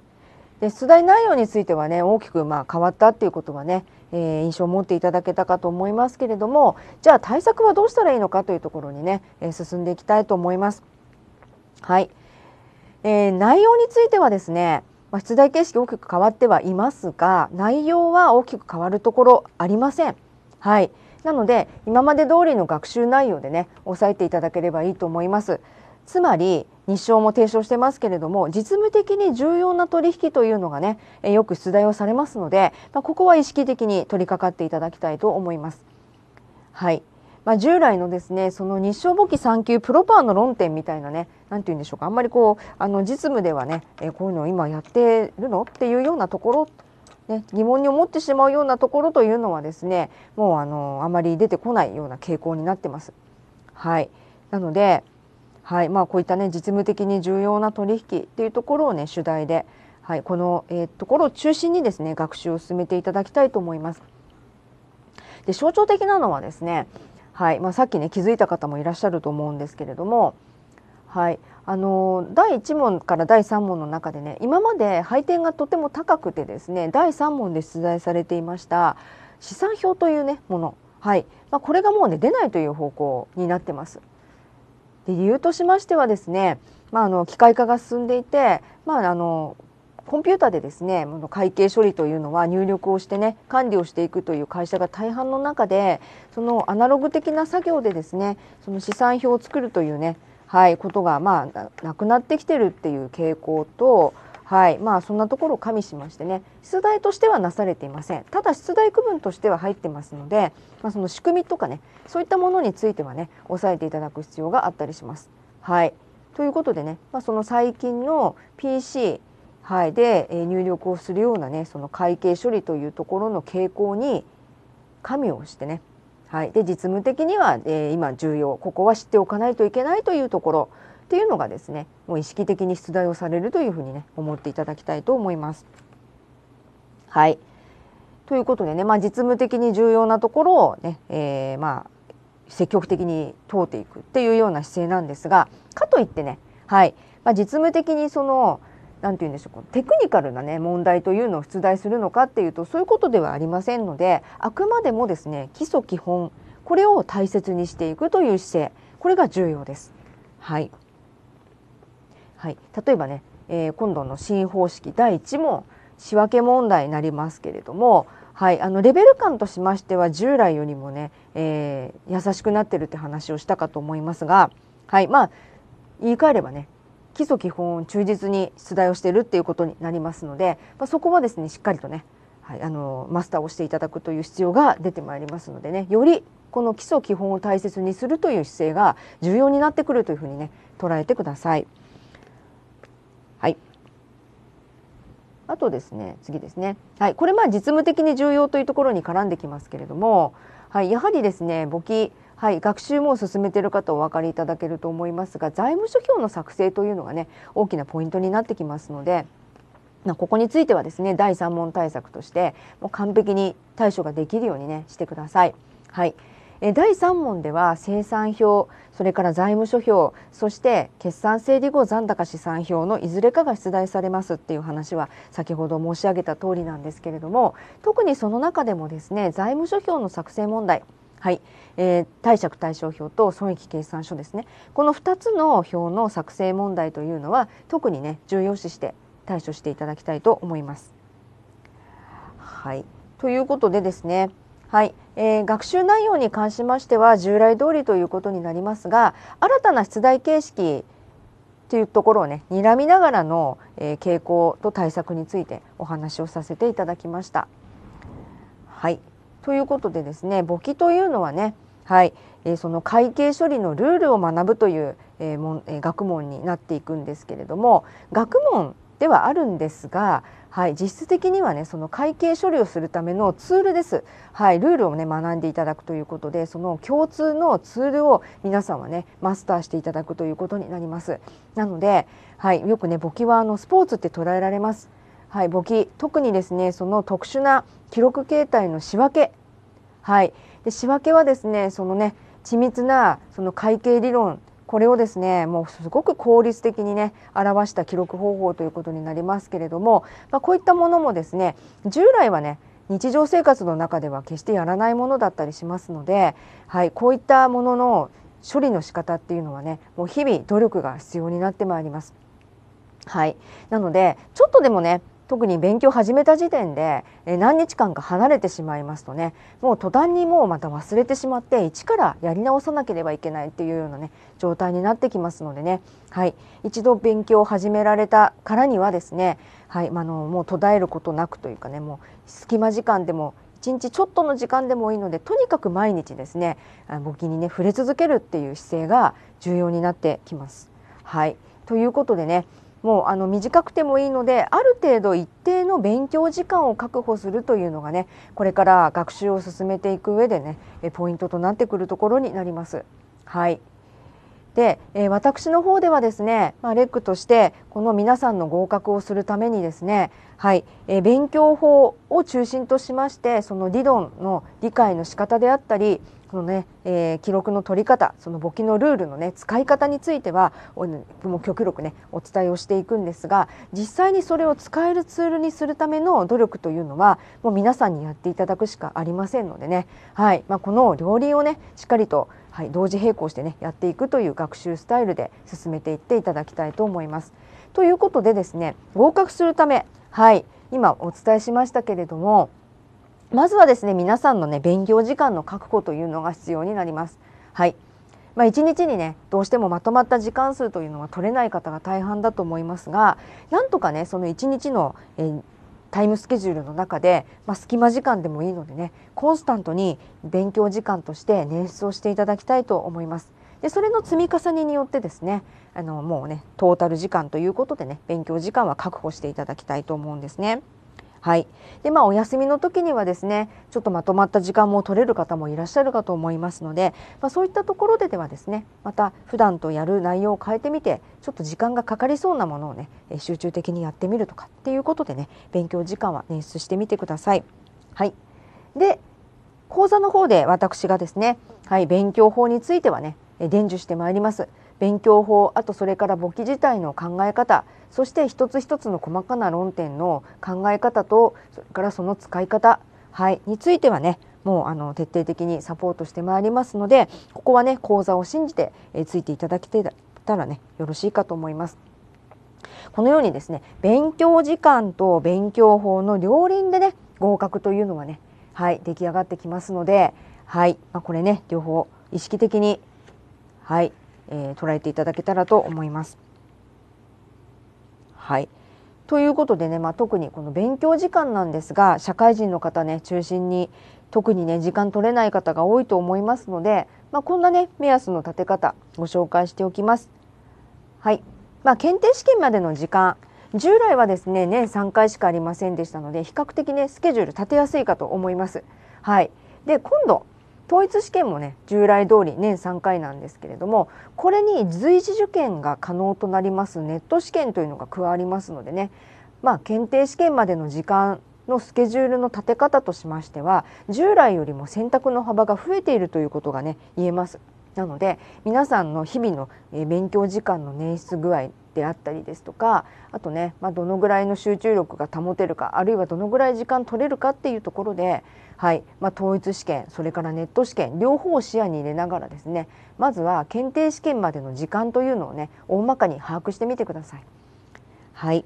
で出題内容についてはね大きくまあ変わったっていうことはね、えー、印象を持っていただけたかと思いますけれどもじゃあ対策はどうしたらいいのかというところにね、えー、進んでいきたいと思います。はい、えー、内容についてはですね、まあ、出題形式大きく変わってはいますが内容は大きく変わるところありません。はい、なので今まで通りの学習内容でね押さえていただければいいと思います。つまり日照も提唱してますけれども実務的に重要な取引というのがねよく出題をされますので、まあ、ここは意識的に取り掛かっていただきたいと思います。はい、まあ、従来のですねその日照簿記3級プロパーの論点みたいなね何て言うんでしょうかあんまりこうあの実務ではねえこういうのを今やってるのっていうようなところね、疑問に思ってしまうようなところというのはですねもうあのあまり出てこないような傾向になってます。はい、なので、はいまあ、こういったね実務的に重要な取引っていうところをね主題で、はい、この、えー、ところを中心にですね学習を進めていただきたいと思います。で象徴的なのはですね、はいまあ、さっきね気づいた方もいらっしゃると思うんですけれども、はい、あの第1問から第3問の中でね今まで配点がとても高くてですね第3問で出題されていました資産表というねもの、はいまあ、これがもうね出ないという方向になってます。で理由としましてはですね、まあ、あの機械化が進んでいて、まあ、あのコンピューターでですね会計処理というのは入力をしてね管理をしていくという会社が大半の中でそのアナログ的な作業でですねその資産表を作るというねはい、ことが、まあ、なくなってきてるっていう傾向と、はいまあ、そんなところを加味しましてね出題としてはなされていませんただ出題区分としては入ってますので、まあ、その仕組みとかねそういったものについてはね押さえていただく必要があったりします。はいということでね、まあ、その最近の PC はい、で入力をするようなねその会計処理というところの傾向に加味をしてねはい、で実務的には、えー、今重要ここは知っておかないといけないというところっていうのがですねもう意識的に出題をされるというふうにね思っていただきたいと思います。はいということでね、まあ、実務的に重要なところをね、えー、まあ、積極的に問うていくっていうような姿勢なんですがかといってね、はいまあ、実務的にそのなんて言うんでしょうテクニカルな、ね、問題というのを出題するのかっていうとそういうことではありませんのであくまでもですね基礎基本これを大切にしていくという姿勢これが重要です。はい、はい、例えばね、えー、今度の新方式第1問仕分け問題になりますけれども、はい、あのレベル感としましては従来よりもね、えー、優しくなってるって話をしたかと思いますが、はいまあ、言い換えればね基礎基本を忠実に出題をしているっていうことになりますので、まあ、そこはですねしっかりとね、はい、あのマスターをしていただくという必要が出てまいりますのでねよりこの基礎基本を大切にするという姿勢が重要になってくるというふうにね捉えてください。はいあとですね次ですね、はい、これまあ実務的に重要というところに絡んできますけれども、はい、やはりですね簿記はい、学習も進めている方お分かりいただけると思いますが財務諸表の作成というのがね大きなポイントになってきますので。ここについてはですね第3問対策としてもう完璧に対処ができるようにねしてください。はい、え第3問では生産表それから財務諸表そして決算整理後残高試算表のいずれかが出題されますっていう話は先ほど申し上げた通りなんですけれども特にその中でもですね財務諸表の作成問題はい、えー、貸借対照表と損益計算書ですねこの2つの表の作成問題というのは特にね重要視して対処していただきたいと思います。はい、ということでですねはい、えー、学習内容に関しましては従来通りということになりますが新たな出題形式というところをね睨みながらの、えー、傾向と対策についてお話をさせていただきました。はいということでですね簿記というのはねはい、えー、その会計処理のルールを学ぶという、えーもえー、学問になっていくんですけれども学問ではあるんですが、はい、実質的にはねその会計処理をするためのツールです、はい、ルールをね学んでいただくということでその共通のツールを皆さんはねマスターしていただくということになりますなので、はい、よくね簿記はあのスポーツって捉えられますはい、簿記特にですねその特殊な記録形態の仕分け、はい、で仕分けはですねそのね緻密なその会計理論これをですねもうすごく効率的にね表した記録方法ということになりますけれども、まあ、こういったものもですね従来はね日常生活の中では決してやらないものだったりしますので、はい、こういったものの処理の仕方っていうのはねもう日々努力が必要になってまいります。はい、なのでちょっとでもね特に勉強始めた時点で何日間か離れてしまいますとねもう途端にもうまた忘れてしまって一からやり直さなければいけないっていうようなね状態になってきますのでね、はい、一度勉強を始められたからにはですね、はい、あのもう途絶えることなくというかねもう隙間時間でも1日ちょっとの時間でもいいのでとにかく毎日ですね簿記にね触れ続けるっていう姿勢が重要になってきます。はいということでねもうあの短くてもいいのである程度一定の勉強時間を確保するというのがねこれから学習を進めていく上でねポイントとなってくるところになります。はいで、え私の方ではですね、まあ、レックとしてこの皆さんの合格をするためにですね、はいえ勉強法を中心としましてその理論の理解の仕方であったりそのね、えー、記録の取り方その簿記のルールのね使い方についてはもう極力ねお伝えをしていくんですが実際にそれを使えるツールにするための努力というのはもう皆さんにやっていただくしかありませんのでね、はいまあ、この両輪をねしっかりと、はい、同時並行してねやっていくという学習スタイルで進めていっていただきたいと思います。ということでですね合格するためはい今お伝えしましたけれどもまずはですね皆さんのね勉強時間の確保というのが必要になります。はいまあ、1日にねどうしてもまとまった時間数というのは取れない方が大半だと思いますがなんとかねその1日の、えタイムスケジュールの中で、まあ、隙間時間でもいいのでねコンスタントに勉強時間として捻出をしていただきたいと思います。でそれの積み重ねによってですねあのもうねトータル時間ということでね勉強時間は確保していただきたいと思うんですね。はい。で、まあ、お休みの時にはですね、ちょっとまとまった時間も取れる方もいらっしゃるかと思いますので、まあ、そういったところでではですね、また普段とやる内容を変えてみて、ちょっと時間がかかりそうなものをね、集中的にやってみるとかっていうことでね、勉強時間は捻出してみてください。はい。で、講座の方で私がですね、はい、勉強法についてはね、伝授してまいります。勉強法あとそれから簿記自体の考え方そして一つ一つの細かな論点の考え方とそれからその使い方、はい、についてはねもうあの徹底的にサポートしてまいりますのでここはね講座を信じて、えついていただけたらねよろしいかと思います。このようにですね勉強時間と勉強法の両輪でね合格というのはねはい出来上がってきますのではい、まあ、これね両方意識的にはいえー、捉えていただけたらと思います。はいということでね、まあ、特にこの勉強時間なんですが社会人の方ね中心に特にね時間取れない方が多いと思いますので、まあ、こんなね目安の立て方ご紹介しておきます。はい、まあ、検定試験までの時間従来はですね年3回しかありませんでしたので比較的ねスケジュール立てやすいかと思います。はい、で今度統一試験もね従来通り年3回なんですけれどもこれに随時受験が可能となりますネット試験というのが加わりますのでね、まあ、検定試験までの時間のスケジュールの立て方としましては従来よりも選択の幅が増えているということがね言えます。なので皆さんの日々の勉強時間の捻出具合であったりですとかあとね、まあ、どのぐらいの集中力が保てるかあるいはどのぐらい時間取れるかっていうところで、はいまあ、統一試験それからネット試験両方を視野に入れながらですねまずは検定試験までの時間というのをね大まかに把握してみてください。はい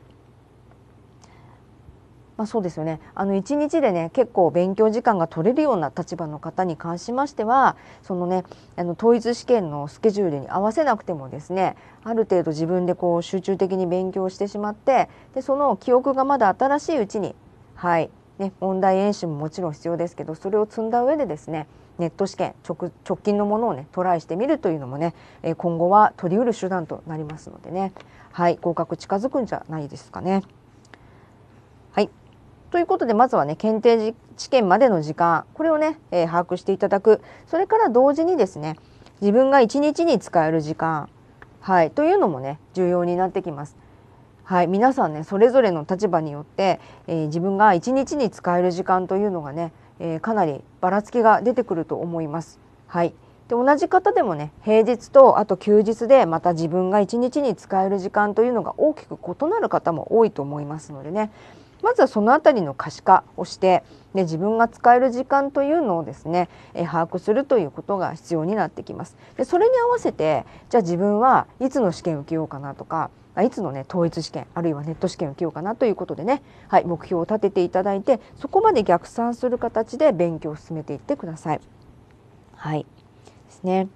まあ、そうですよねあの1日でね結構勉強時間が取れるような立場の方に関しましてはそのねあの統一試験のスケジュールに合わせなくてもですねある程度自分でこう集中的に勉強してしまってでその記憶がまだ新しいうちにはいね、問題演習ももちろん必要ですけどそれを積んだ上でですねネット試験直近のものをねトライしてみるというのもね今後は取りうる手段となりますのでねはい合格近づくんじゃないですかね。はいということでまずはね検定試験までの時間これをね、えー、把握していただくそれから同時にですね自分が1日に使える時間、はい、というのもね重要になってきます。はい、皆さんねそれぞれの立場によって、えー、自分が1日に使える時間というのがね、えー、かなりばらつきが出てくると思います。はい、で同じ方でもね平日とあと休日でまた自分が1日に使える時間というのが大きく異なる方も多いと思いますのでねまずはその辺りの可視化をして、で自分が使える時間というのをですね、え把握するということが必要になってきます。でそれに合わせてじゃあ自分はいつの試験受けようかなとかいつのね統一試験あるいはネット試験受けようかなということでね、はい、目標を立てていただいてそこまで逆算する形で勉強を進めていってください。はいですね、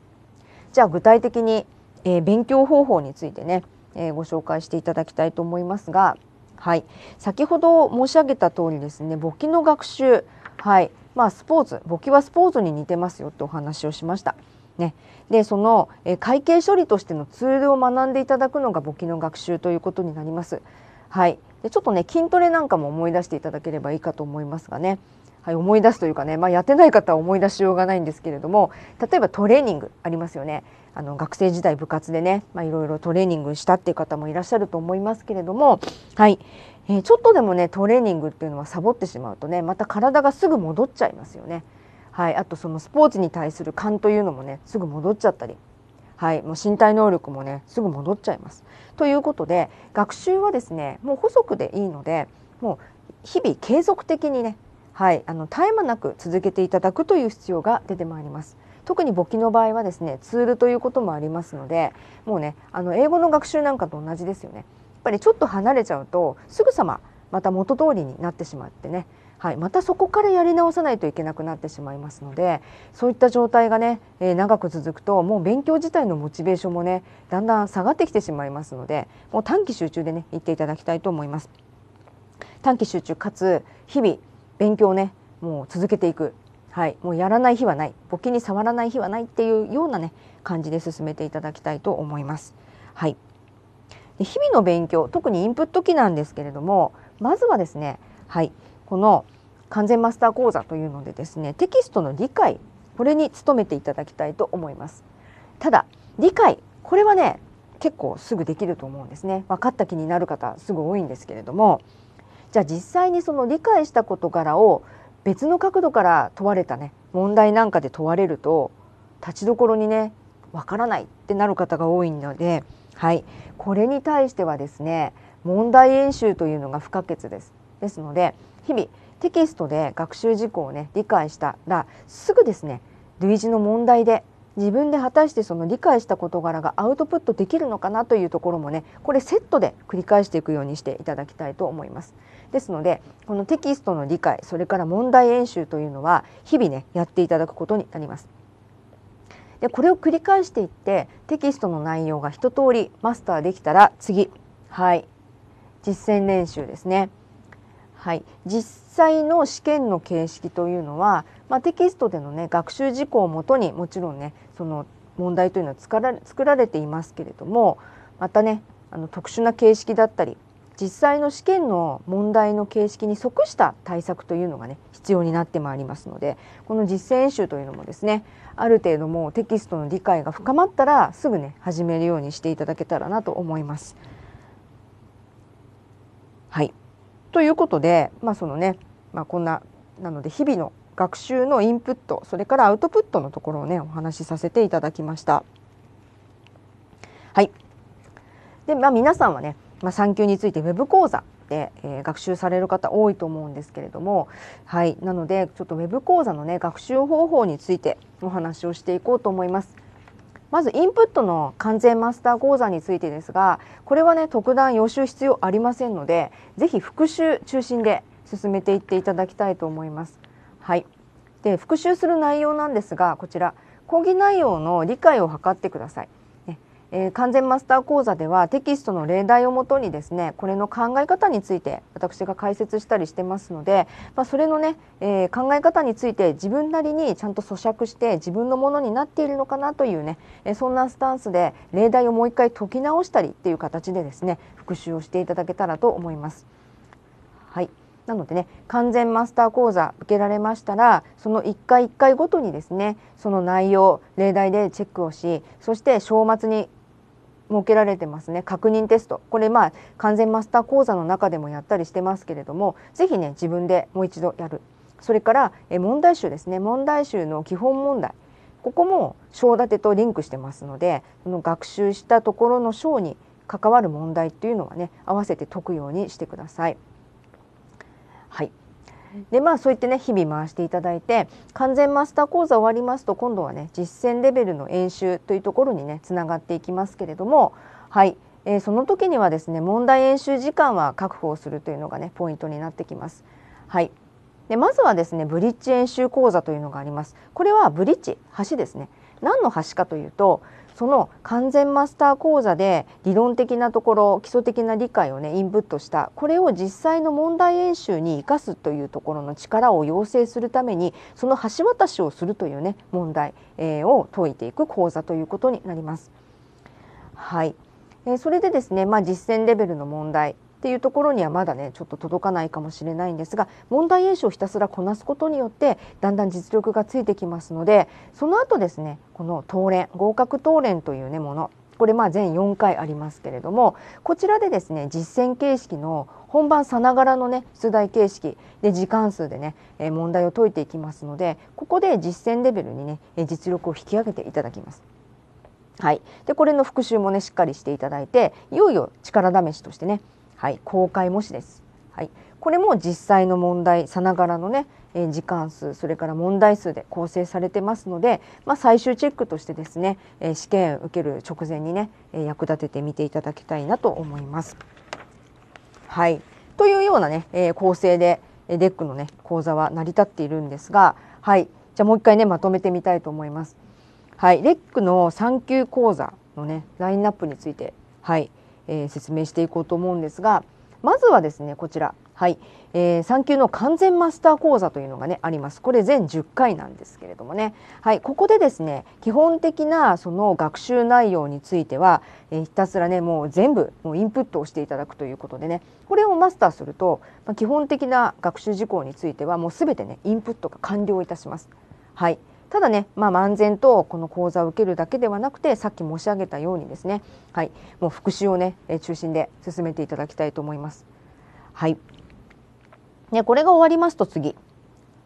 じゃあ具体的に、えー、勉強方法についてね、えー、ご紹介していただきたいと思いますがはい、先ほど申し上げた通りですね簿記の学習、はいまあ、スポーツ簿記はスポーツに似てますよってお話をしました。ね、でその、え会計処理としてのツールを学んでいただくのが簿記の学習ということになります。はい、でちょっとね筋トレなんかも思い出していただければいいかと思いますがね、はい、思い出すというかね、まあ、やってない方は思い出しようがないんですけれども例えばトレーニングありますよねあの学生時代部活でね、まあ、いろいろトレーニングしたっていう方もいらっしゃると思いますけれども、はいえー、ちょっとでもねトレーニングっていうのはサボってしまうとねまた体がすぐ戻っちゃいますよね。はい、あとそのスポーツに対する勘というのもねすぐ戻っちゃったりはい、もう身体能力もねすぐ戻っちゃいます。ということで学習はですねもう補足でいいのでもう日々継続的にね、はい、あの絶え間なく続けていただくという必要が出てまいります。特に簿記の場合はですねツールということもありますのでもうねあの英語の学習なんかと同じですよね。やっぱりちょっと離れちゃうとすぐさままた元通りになってしまってね、はい、またそこからやり直さないといけなくなってしまいますのでそういった状態がね、えー、長く続くともう勉強自体のモチベーションもねだんだん下がってきてしまいますのでもう短期集中でね行っていただきたいと思います。短期集中かつ日々勉強ねもう続けていくはい、もうやらない日はない募金に触らない日はないっていうようなね感じで進めていただきたいと思います。はい、で日々の勉強特にインプット期なんですけれどもまずはですね、はい、この完全マスター講座というのでですねテキストの理解これに努めていただきたいと思います。ただ理解これはね結構すぐできると思うんですね分かった気になる方すぐ多いんですけれどもじゃあ実際にその理解した事柄を別の角度から問われたね問題なんかで問われると立ちどころにねわからないってなる方が多いので、はい、これに対してはですね問題演習というのが不可欠です。ですので日々テキストで学習事項をね理解したらすぐですね類似の問題で自分で果たしてその理解した事柄がアウトプットできるのかなというところもねこれセットで繰り返していくようにしていただきたいと思います。ですのでこのテキストの理解それから問題演習というのは日々ねやっていただくことになります。でこれを繰り返していってテキストの内容が一通りマスターできたら次はい実践練習ですね。はい、実際の試験の形式というのは、まあ、テキストでの、ね、学習事項をもとにもちろんねその問題というのは作られていますけれどもまたねあの特殊な形式だったり実際の試験の問題の形式に即した対策というのがね必要になってまいりますのでこの実践演習というのもですねある程度もうテキストの理解が深まったらすぐね始めるようにしていただけたらなと思います。はいということで、まあ、そのね、まあ、こんななので日々の学習のインプットそれからアウトプットのところをねお話しさせていただきました。はいでまあ、皆さんはねまあ、産休についてウェブ講座で、えー、学習される方多いと思うんですけれども、はい、なのでちょっとウェブ講座のね学習方法についてお話をしていこうと思います。まずインプットの完全マスター講座についてですがこれはね特段予習必要ありませんので是非復習中心で進めていっていただきたいと思います。はい、で復習する内容なんですがこちら講義内容の理解を図ってください。えー、完全マスター講座ではテキストの例題をもとにですねこれの考え方について私が解説したりしてますので、まあ、それのね、えー、考え方について自分なりにちゃんと咀嚼して自分のものになっているのかなというね、えー、そんなスタンスで例題をもう一回解き直したりっていう形でですね復習をしていただけたらと思います。はいなのでね完全マスター講座受けられましたらその1回1回ごとにですねその内容例題でチェックをしそして週末に設けられてますね確認テストこれまあ完全マスター講座の中でもやったりしてますけれども是非ね自分でもう一度やるそれから問題集ですね問題集の基本問題ここも章立てとリンクしてますのでその学習したところの章に関わる問題っていうのはね合わせて解くようにしてください。はいでまあそう言ってね日々回していただいて完全マスター講座終わりますと今度はね実践レベルの演習というところにねつながっていきますけれどもはい、えー、その時にはですね問題演習時間は確保するというのがねポイントになってきます。はいでまずはですねブリッジ演習講座というのがあります。これはブリッジ橋ですね。何の橋かというとその完全マスター講座で理論的なところ基礎的な理解をねインプットしたこれを実際の問題演習に生かすというところの力を養成するためにその橋渡しをするというね問題、えー、を解いていく講座ということになります。はい、えー、それでですね、まあ、実践レベルの問題っていうところにはまだねちょっと届かないかもしれないんですが問題演習をひたすらこなすことによってだんだん実力がついてきますのでその後ですねこの当連合格当連というねものこれまあ全4回ありますけれどもこちらでですね実践形式の本番さながらのね出題形式で時間数でね問題を解いていきますのでここで実践レベルにね実力を引き上げていただきます。はい、でこれの復習もねしっかりしていただいていよいよ力試しとしてねはい、公開模試です。はい、これも実際の問題さながらのね、えー、時間数それから問題数で構成されてますので、まあ、最終チェックとしてですね、えー、試験受ける直前にね、えー、役立ててみていただきたいなと思います。はいというようなね、えー、構成でデックのね講座は成り立っているんですが、はい、じゃあもう一回ねまとめてみたいと思います。はい、レックの3級講座のねラインナップについて、はい、えー、説明していこうと思うんですがまずはですねこちら、はいえー、3級の完全マスター講座というのが、ね、ありますこれ全10回なんですけれどもね、はい、ここでですね基本的なその学習内容については、えー、ひたすらねもう全部もうインプットをしていただくということでねこれをマスターすると、まあ、基本的な学習事項についてはもう全てねインプットが完了いたします。はい、ただね、まあ、万全とこの講座を受けるだけではなくてさっき申し上げたようにですね、はい、もう復習をね中心で進めていただきたいと思います。はい、ね、これが終わりますと次、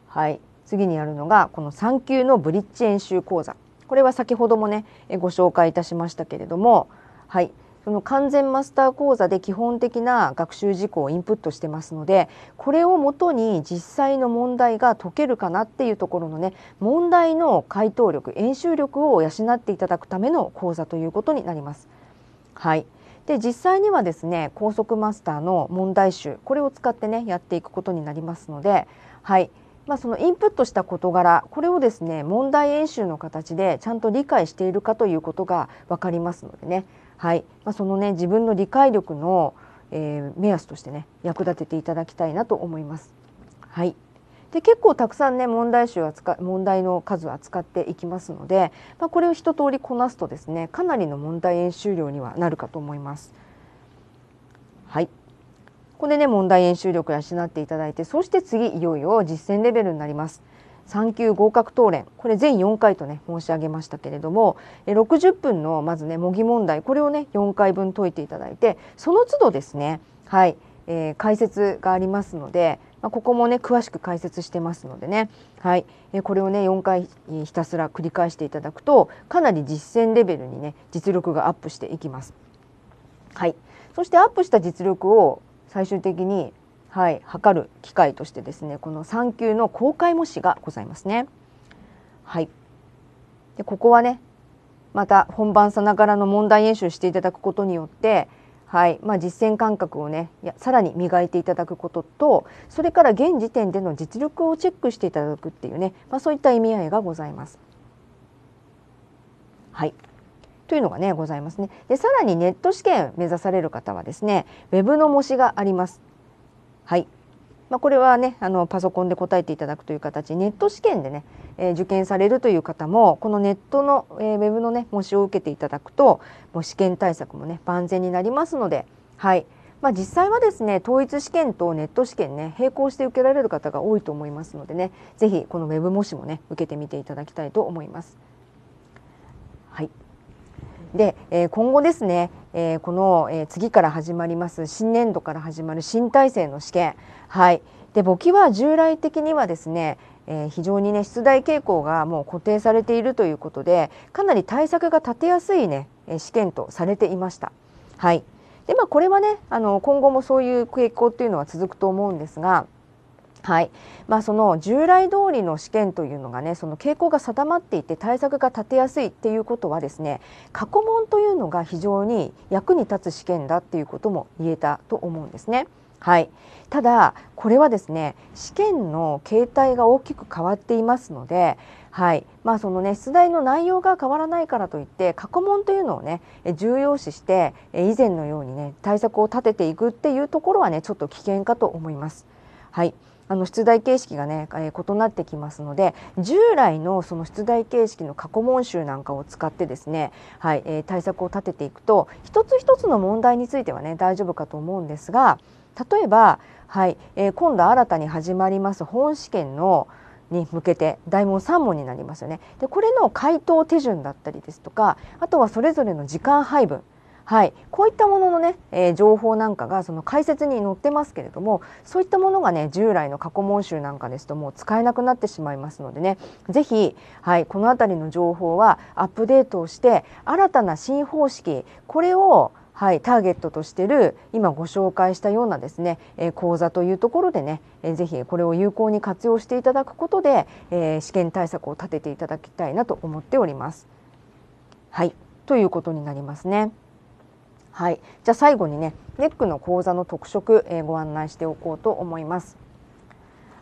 はい、次にやるのがこの3級のブリッジ演習講座これは先ほどもねご紹介いたしましたけれども、はい、その完全マスター講座で基本的な学習事項をインプットしてますのでこれをもとに実際の問題が解けるかなっていうところのね問題の回答力演習力を養っていただくための講座ということになります。はいで実際にはですね高速マスターの問題集これを使ってねやっていくことになりますのではい、まあ、そのインプットした事柄これをですね問題演習の形でちゃんと理解しているかということが分かりますのでねはいまあ、そのね自分の理解力の、えー、目安としてね役立てていただきたいなと思います。はいで結構たくさんね問題集扱問題の数を扱っていきますので、まあ、これを一通りこなすとですねかなりの問題演習量にはなるかと思います。はいここでね問題演習力養っていただいてそして次いよいよ実践レベルになります。3級合格答練これ全4回とね申し上げましたけれども60分のまずね模擬問題これをね4回分解いていただいてその都度ですねはい、えー、解説がありますので、まあ、ここもね詳しく解説してますのでねはい、えー、これをね4回ひたすら繰り返していただくとかなり実践レベルにね実力がアップしていきます。はい、そしてアップした実力を最終的にはい、測る機械としてですねこの3級の公開模試がございますね。はい、でここはねまた本番さながらの問題演習していただくことによって、はいまあ、実践感覚をねやさらに磨いていただくこととそれから現時点での実力をチェックしていただくっていうね、まあ、そういった意味合いがございます。はいというのがねございますね。でさらにネット試験目指される方はですねウェブの模試があります。はいまあ、これはねあのパソコンで答えていただくという形ネット試験でね、えー、受験されるという方もこのネットの、えー、ウェブのね模試を受けていただくともう試験対策もね万全になりますので、はいまあ、実際はですね統一試験とネット試験ね並行して受けられる方が多いと思いますのでね是非このウェブ模試もね受けてみていただきたいと思います。はいで、えー、今後ですねえー、この、えー、次から始まります新年度から始まる新体制の試験、はい、で簿記は従来的にはですね、えー、非常にね出題傾向がもう固定されているということでかなり対策が立てやすいね試験とされていました。はいでまあ、これはねあの今後もそういう傾向っていうのは続くと思うんですがはいまあ、その従来通りの試験というのがねその傾向が定まっていて対策が立てやすいっていうことはですね過去問というのが非常に役に立つ試験だっていうことも言えたと思うんですね。はい、ただこれはですね試験の形態が大きく変わっていますので、はいまあそのね、出題の内容が変わらないからといって過去問というのをね重要視して以前のようにね対策を立てていくっていうところはねちょっと危険かと思います。はい、あの出題形式がね、えー、異なってきますので従来のその出題形式の過去問集なんかを使ってですね、はいえー、対策を立てていくと一つ一つの問題についてはね大丈夫かと思うんですが例えば、はいえー、今度新たに始まります本試験のに向けて大問3問になりますよねでこれの回答手順だったりですとかあとはそれぞれの時間配分はい、こういったもののね、えー、情報なんかがその解説に載ってますけれどもそういったものがね従来の過去問集なんかですともう使えなくなってしまいますのでね是非、はい、この辺りの情報はアップデートをして新たな新方式これをはい、ターゲットとしてる今ご紹介したようなですね、えー、講座というところでね、えー、ぜひこれを有効に活用していただくことで、えー、試験対策を立てていただきたいなと思っております。はいということになりますね。はい、じゃあ最後にねネックの講座の特色、えー、ご案内しておこうと思います。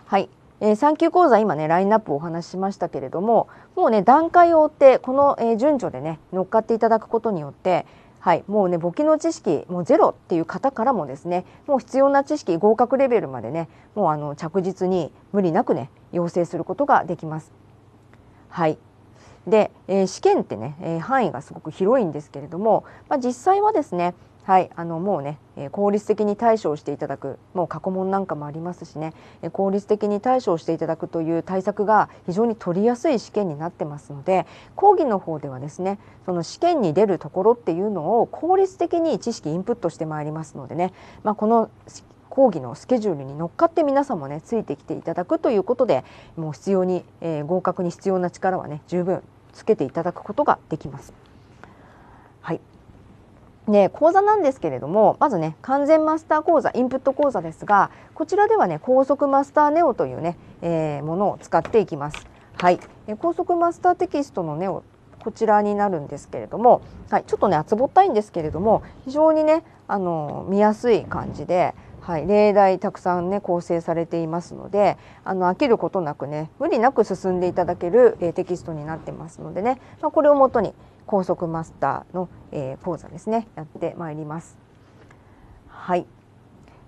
はい、えー、3級講座今ねラインナップお話ししましたけれどももうね段階を追ってこの、え順序でね乗っかっていただくことによってはい、もうね簿記の知識もうゼロっていう方からもですねもう必要な知識合格レベルまでねもうあの着実に無理なくね要請することができます。はい、で、えー、試験ってね、えー、範囲がすごく広いんですけれども、まあ、実際はですねはい、あのもうね、えー、効率的に対処をしていただくもう過去問なんかもありますしね、えー、効率的に対処をしていただくという対策が非常に取りやすい試験になってますので講義の方ではですねその試験に出るところっていうのを効率的に知識インプットしてまいりますのでね、まあ、この講義のスケジュールに乗っかって皆さんもねついてきていただくということでもう必要に、えー、合格に必要な力はね十分つけていただくことができます。はい、で講座なんですけれどもまずね完全マスター講座インプット講座ですがこちらではね高速マスターネオというね、えー、ものを使っていきます。はい、高速マスターテキストのネオこちらになるんですけれども、はい、ちょっとね厚ぼったいんですけれども非常にねあの見やすい感じではい、例題たくさんね構成されていますのであの飽きることなくね無理なく進んでいただける、えー、テキストになってますのでね、まあ、これをもとに高速マスターの、えー、講座ですねやってまいります。はい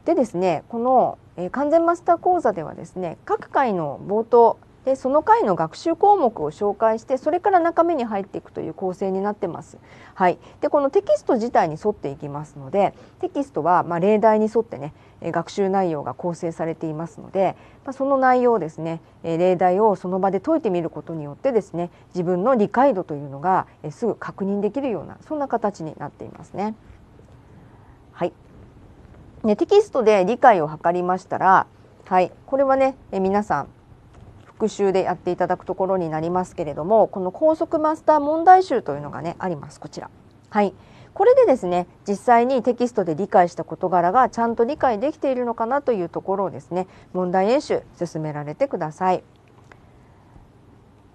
でですねこの、えー、完全マスター講座ではですね各回の冒頭でその回の学習項目を紹介してそれから中身に入っていくという構成になってます。はい、でこのテキスト自体に沿っていきますのでテキストはま例題に沿ってね学習内容が構成されていますのでその内容をですね例題をその場で解いてみることによってですね自分の理解度というのがすぐ確認できるようなそんな形になっていますね。はい、ねテキストで理解を図りましたら、はい、これはね皆さん復習でやっていただくところになりますけれどもこの高速マスター問題集というのがねありますこちら。はい、これでですね実際にテキストで理解した事柄がちゃんと理解できているのかなというところをですね問題演習進められてください。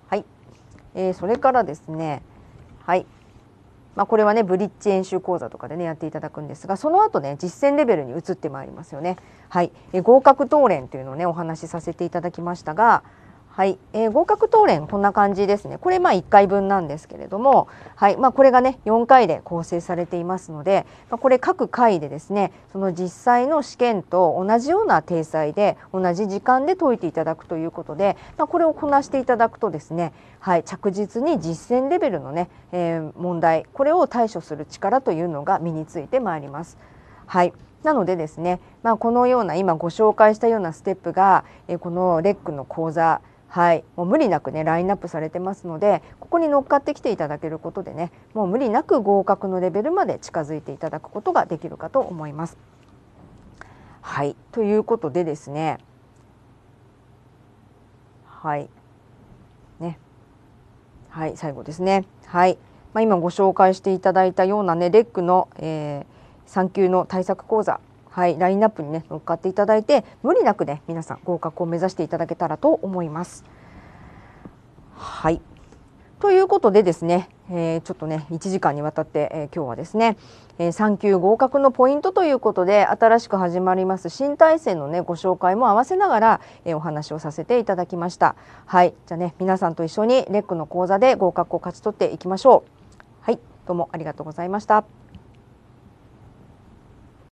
はい、えー、それからですねはいまあ、これはねブリッジ演習講座とかでねやっていただくんですがその後ね実践レベルに移ってまいりますよね。はい、え合格答練というのをねお話しさせていただきましたがはい、えー、合格答練こんな感じですねこれまあ1回分なんですけれども、はいまあ、これがね4回で構成されていますので、まあ、これ各回でですねその実際の試験と同じような体裁で同じ時間で解いていただくということで、まあ、これをこなしていただくとですね、はい、着実に実践レベルのね、えー、問題これを対処する力というのが身についてまいります。はいなのでですね、まあ、このような今ご紹介したようなステップが、えー、このレックの講座はい、もう無理なくねラインナップされてますのでここに乗っかってきていただけることでねもう無理なく合格のレベルまで近づいていただくことができるかと思います。はいということでですねはいねはい最後ですねはい、まあ、今ご紹介していただいたようなねレックの、えー、3級の対策講座はい、ラインナップにね、乗っかっていただいて、無理なくね、皆さん合格を目指していただけたらと思います。はい。ということでですね、えー、ちょっとね、1時間にわたって、えー、今日はですね、えー、3級合格のポイントということで、新しく始まります新体制のね、ご紹介も合わせながら、えー、お話をさせていただきました。はい。じゃあね、皆さんと一緒にレックの講座で合格を勝ち取っていきましょう。はい。どうもありがとうございました。